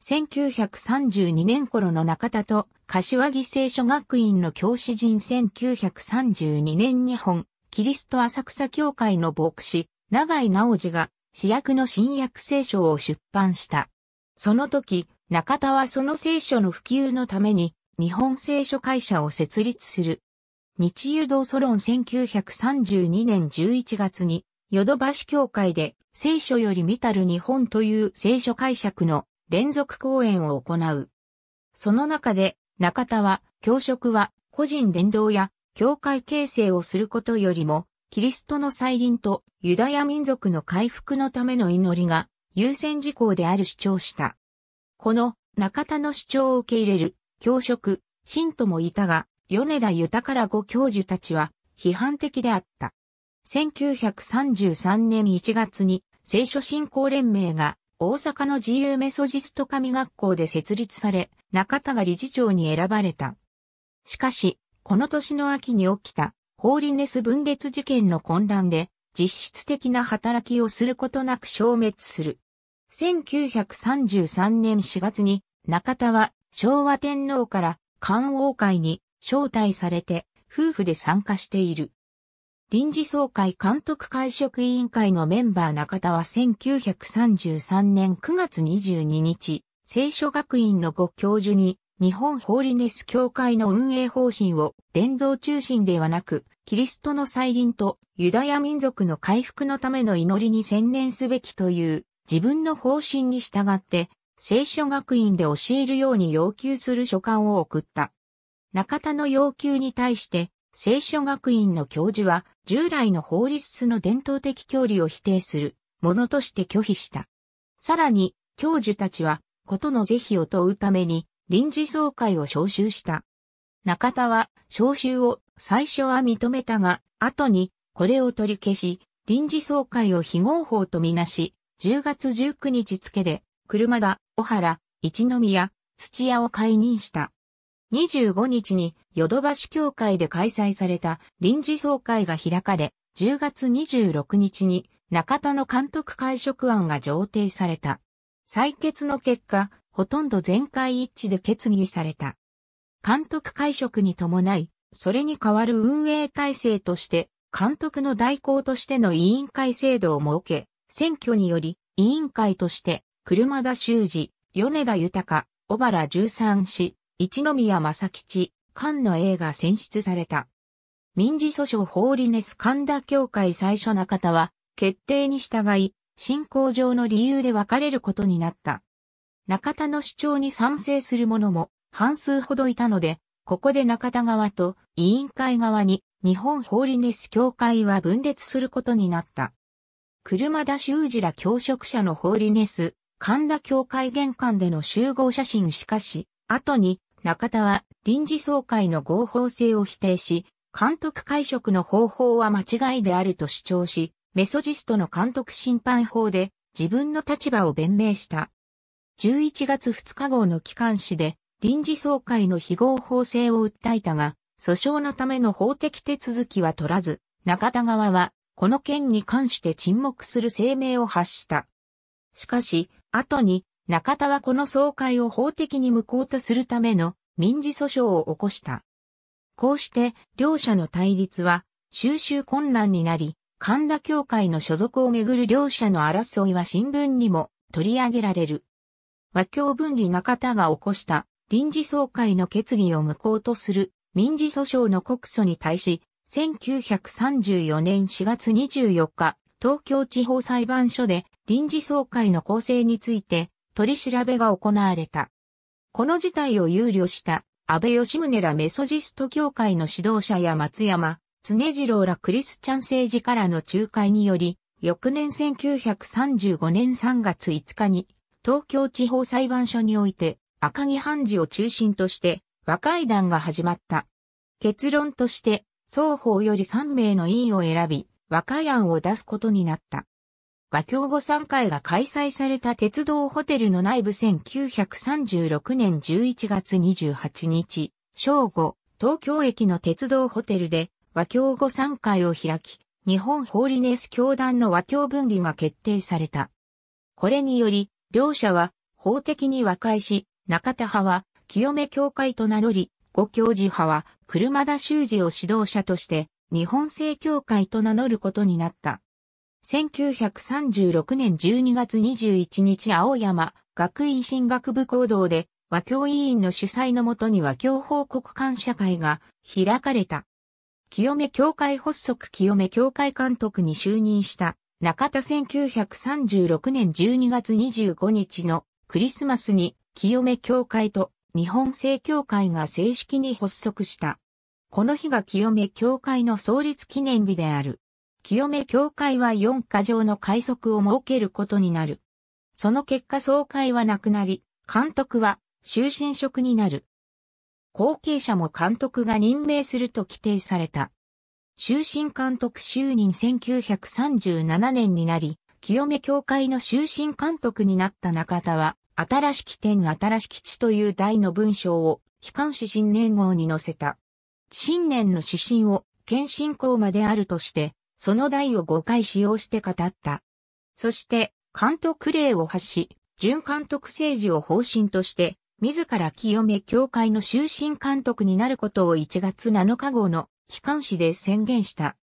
1932年頃の中田と柏木聖書学院の教師陣1932年日本キリスト浅草教会の牧師、長井直次が、主役の新約聖書を出版した。その時、中田はその聖書の普及のために、日本聖書会社を設立する。日誘導ソロン1932年11月に、ヨドバシ教会で、聖書より見たる日本という聖書解釈の連続講演を行う。その中で、中田は、教職は、個人伝道や教会形成をすることよりも、キリストの再臨とユダヤ民族の回復のための祈りが優先事項である主張した。この中田の主張を受け入れる教職、信徒もいたが、米田豊からご教授たちは批判的であった。1933年1月に聖書信仰連盟が大阪の自由メソジスト神学校で設立され、中田が理事長に選ばれた。しかし、この年の秋に起きた、ホーリネス分裂事件の混乱で、実質的な働きをすることなく消滅する。1933年4月に、中田は昭和天皇から官王会に招待されて、夫婦で参加している。臨時総会監督会食委員会のメンバー中田は1933年9月22日、聖書学院のご教授に日本ホーリネス協会の運営方針を伝道中心ではなく、キリストの再臨とユダヤ民族の回復のための祈りに専念すべきという自分の方針に従って聖書学院で教えるように要求する書簡を送った。中田の要求に対して聖書学院の教授は従来の法律の伝統的教理を否定するものとして拒否した。さらに教授たちはことの是非を問うために臨時総会を招集した。中田は招集を最初は認めたが、後にこれを取り消し、臨時総会を非合法とみなし、10月19日付で、車田、小原、一宮、土屋を解任した。25日にヨドバシ協会で開催された臨時総会が開かれ、10月26日に中田の監督会職案が上呈された。採決の結果、ほとんど全会一致で決議された。監督解職に伴い、それに代わる運営体制として、監督の代行としての委員会制度を設け、選挙により、委員会として、車田修二、米田豊、小原十三氏、一宮正吉、菅野栄が選出された。民事訴訟法理ネス神田協会最初中田は、決定に従い、信仰上の理由で別れることになった。中田の主張に賛成する者も半数ほどいたので、ここで中田側と委員会側に日本ホーリネス協会は分裂することになった。車田修二ら教職者のホーリネス、神田協会玄関での集合写真しかし、後に中田は臨時総会の合法性を否定し、監督解職の方法は間違いであると主張し、メソジストの監督審判法で自分の立場を弁明した。11月2日号の機関紙で臨時総会の非合法性を訴えたが、訴訟のための法的手続きは取らず、中田側は、この件に関して沈黙する声明を発した。しかし、後に、中田はこの総会を法的に無効とするための民事訴訟を起こした。こうして、両者の対立は、収集困難になり、神田教会の所属をめぐる両者の争いは新聞にも取り上げられる。和教分離中田が起こした臨時総会の決議を無効とする民事訴訟の告訴に対し、1934年4月24日、東京地方裁判所で臨時総会の構成について取り調べが行われた。この事態を憂慮した安倍義宗らメソジスト協会の指導者や松山、常次郎らクリスチャン政治からの仲介により、翌年1935年3月5日に東京地方裁判所において赤木判事を中心として和解談が始まった。結論として双方より3名の委員を選び和解案を出すことになった。和協後参会が開催された鉄道ホテルの内部1936年11月28日、正午、東京駅の鉄道ホテルで和協後参会を開き、日本ホーリネス教団の和協分離が決定された。これにより、両者は法的に和解し、中田派は清め教会と名乗り、五教寺派は車田修二を指導者として日本正教会と名乗ることになった。1936年12月21日青山学院進学部行動で和教委員の主催のもとに和教報告感謝会が開かれた。清め教会発足清め教会監督に就任した中田1936年12月25日のクリスマスに清め教会と日本正教会が正式に発足した。この日が清め教会の創立記念日である。清め教会は4カ条の改則を設けることになる。その結果総会はなくなり、監督は終身職になる。後継者も監督が任命すると規定された。終身監督就任1937年になり、清め協会の終身監督になった中田は、新しき天新しき地という題の文章を、機関紙新年号に載せた。新年の指針を、検身校まであるとして、その題を5回使用して語った。そして、監督令を発し、準監督政治を方針として、自ら清め協会の終身監督になることを1月7日号の機関誌で宣言した。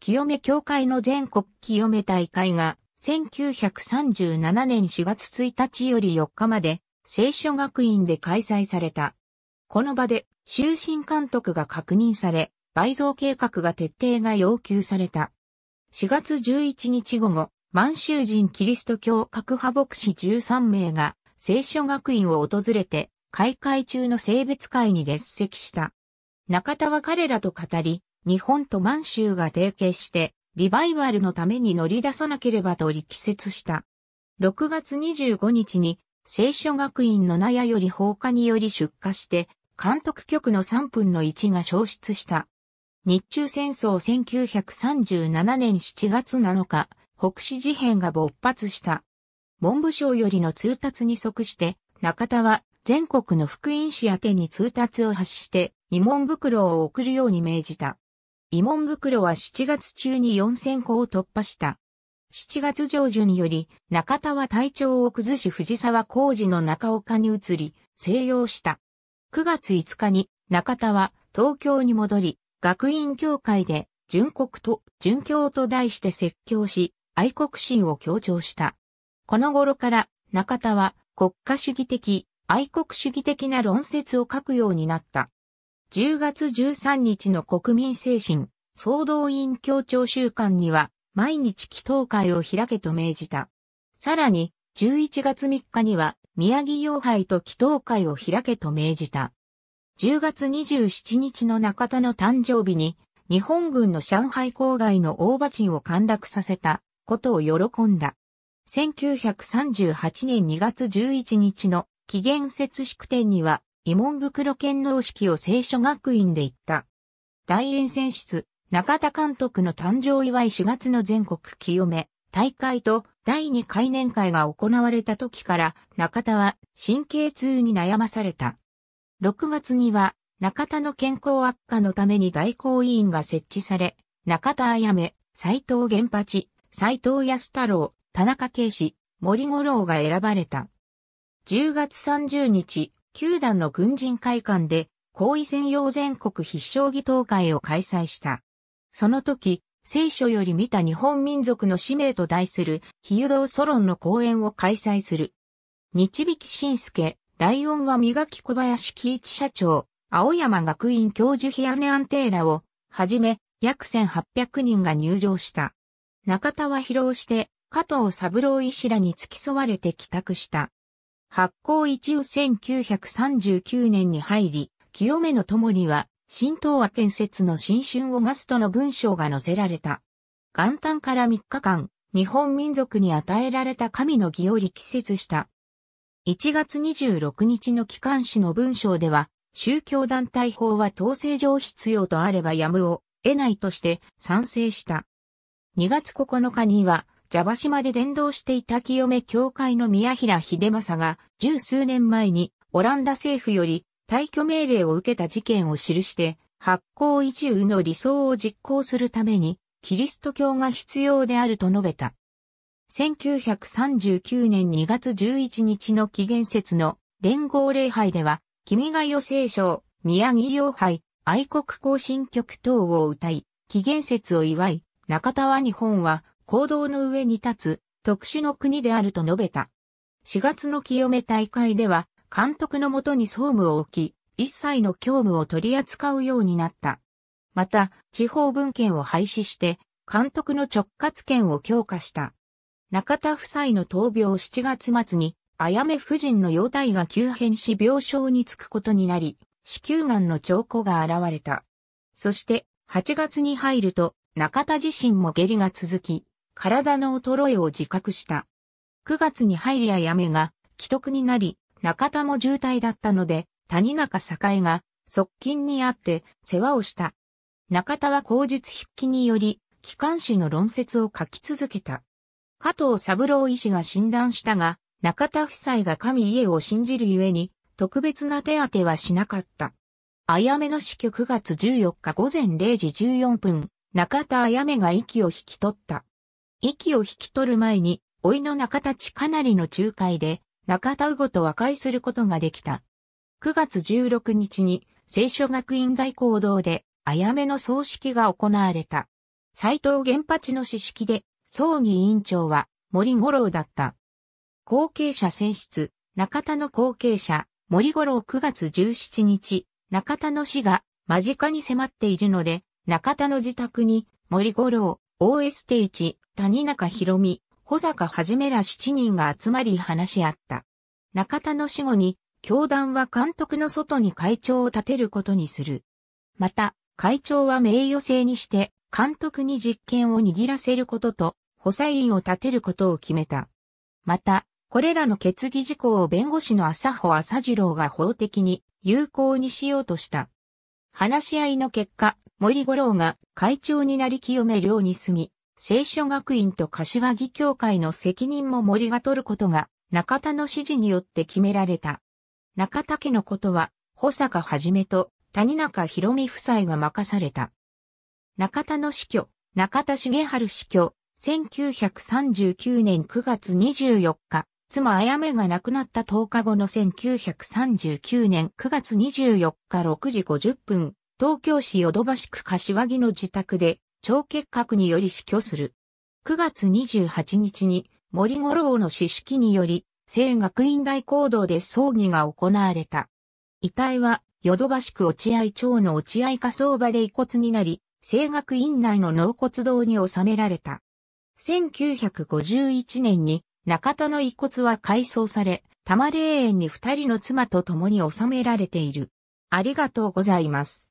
清め協会の全国清め大会が1937年4月1日より4日まで聖書学院で開催された。この場で終身監督が確認され、倍増計画が徹底が要求された。4月11日午後、満州人キリスト教各派牧師13名が聖書学院を訪れて、開会中の性別会に列席した。中田は彼らと語り、日本と満州が提携して、リバイバルのために乗り出さなければと力説した。6月25日に、聖書学院の納屋より放火により出火して、監督局の3分の1が消失した。日中戦争1937年7月7日、北市事変が勃発した。文部省よりの通達に即して、中田は全国の福音市宛に通達を発して、慰問袋を送るように命じた。慰問袋は7月中に4000個を突破した。7月上旬により、中田は体調を崩し藤沢工事の中岡に移り、静養した。9月5日に中田は東京に戻り、学院協会で、純国と、純教と題して説教し、愛国心を強調した。この頃から中田は国家主義的、愛国主義的な論説を書くようになった。10月13日の国民精神、総動員協調週間には、毎日祈祷会を開けと命じた。さらに、11月3日には、宮城洋杯と祈祷会を開けと命じた。10月27日の中田の誕生日に、日本軍の上海郊外の大場鎮を陥落させたことを喜んだ。1938年2月11日の紀元節祝典には慰問袋剣能式を聖書学院で行った。大演選出、中田監督の誕生祝い4月の全国清め、大会と第2回年会が行われた時から中田は神経痛に悩まされた。6月には中田の健康悪化のために外交委員が設置され、中田あやめ、斎藤玄八、斎藤康太郎、田中圭史、森五郎が選ばれた。10月30日、九段の軍人会館で、後位専用全国必勝儀祷会を開催した。その時、聖書より見た日本民族の使命と題する、比喩道ソロンの講演を開催する。日引新介、ライオンは磨き小林喜一社長、青山学院教授ヒアネアンテーラを、はじめ、約1800人が入場した。中田は疲労して、加藤三郎医師らに付き添われて帰宅した。発行一右1939年に入り、清めの友には、新東亜建設の新春をガストの文章が載せられた。元旦から3日間、日本民族に与えられた神の義を力説した。1月26日の機関誌の文章では、宗教団体法は統制上必要とあればやむを得ないとして賛成した。2月9日には、ャバ島で伝道していた清め教会の宮平秀政が、十数年前にオランダ政府より退去命令を受けた事件を記して、発行移住の理想を実行するために、キリスト教が必要であると述べた。1939年2月11日の紀元節の連合礼拝では、君が予聖書、宮城洋拝、愛国行進曲等を歌い、紀元節を祝い、中田は日本は行動の上に立つ特殊の国であると述べた。4月の清め大会では、監督のもとに総務を置き、一切の教務を取り扱うようになった。また、地方文献を廃止して、監督の直轄権を強化した。中田夫妻の闘病7月末に、あやめ夫人の容体が急変し病床につくことになり、子宮癌の兆候が現れた。そして、8月に入ると、中田自身も下痢が続き、体の衰えを自覚した。9月に入りあやめが既得になり、中田も重体だったので、谷中栄が側近にあって世話をした。中田は口述筆記により、機関誌の論説を書き続けた。加藤三郎医師が診断したが、中田夫妻が神家を信じるゆえに、特別な手当てはしなかった。あやめの死去9月14日午前0時14分、中田あやめが息を引き取った。息を引き取る前に、老いの中立ちかなりの仲介で、中田うごと和解することができた。9月16日に、聖書学院大講堂で、あやめの葬式が行われた。斎藤玄八の死式で、葬儀委員長は森五郎だった。後継者選出、中田の後継者、森五郎9月17日、中田の死が間近に迫っているので、中田の自宅に森五郎、大江ステイチ、谷中博美、保坂はじめら7人が集まり話し合った。中田の死後に、教団は監督の外に会長を立てることにする。また、会長は名誉制にして、監督に実権を握らせることと、補佐員を立てることを決めた。また、これらの決議事項を弁護士の浅穂浅次郎が法的に有効にしようとした。話し合いの結果、森五郎が会長になり清め寮に住み、聖書学院と柏木教会の責任も森が取ることが中田の指示によって決められた。中田家のことは、保坂はじめと谷中博美夫妻が任された。中田の死去、中田重春死去、1939年9月24日、妻あやめが亡くなった10日後の1939年9月24日6時50分、東京市ヨドバシ区柏木の自宅で、腸結核により死去する。9月28日に森五郎の死式により、聖学院大講堂で葬儀が行われた。遺体は、ヨドバシ区落合町の落合火葬場で遺骨になり、聖学院内の納骨堂に収められた。1951年に中田の遺骨は改装され、玉霊園に二人の妻と共に収められている。ありがとうございます。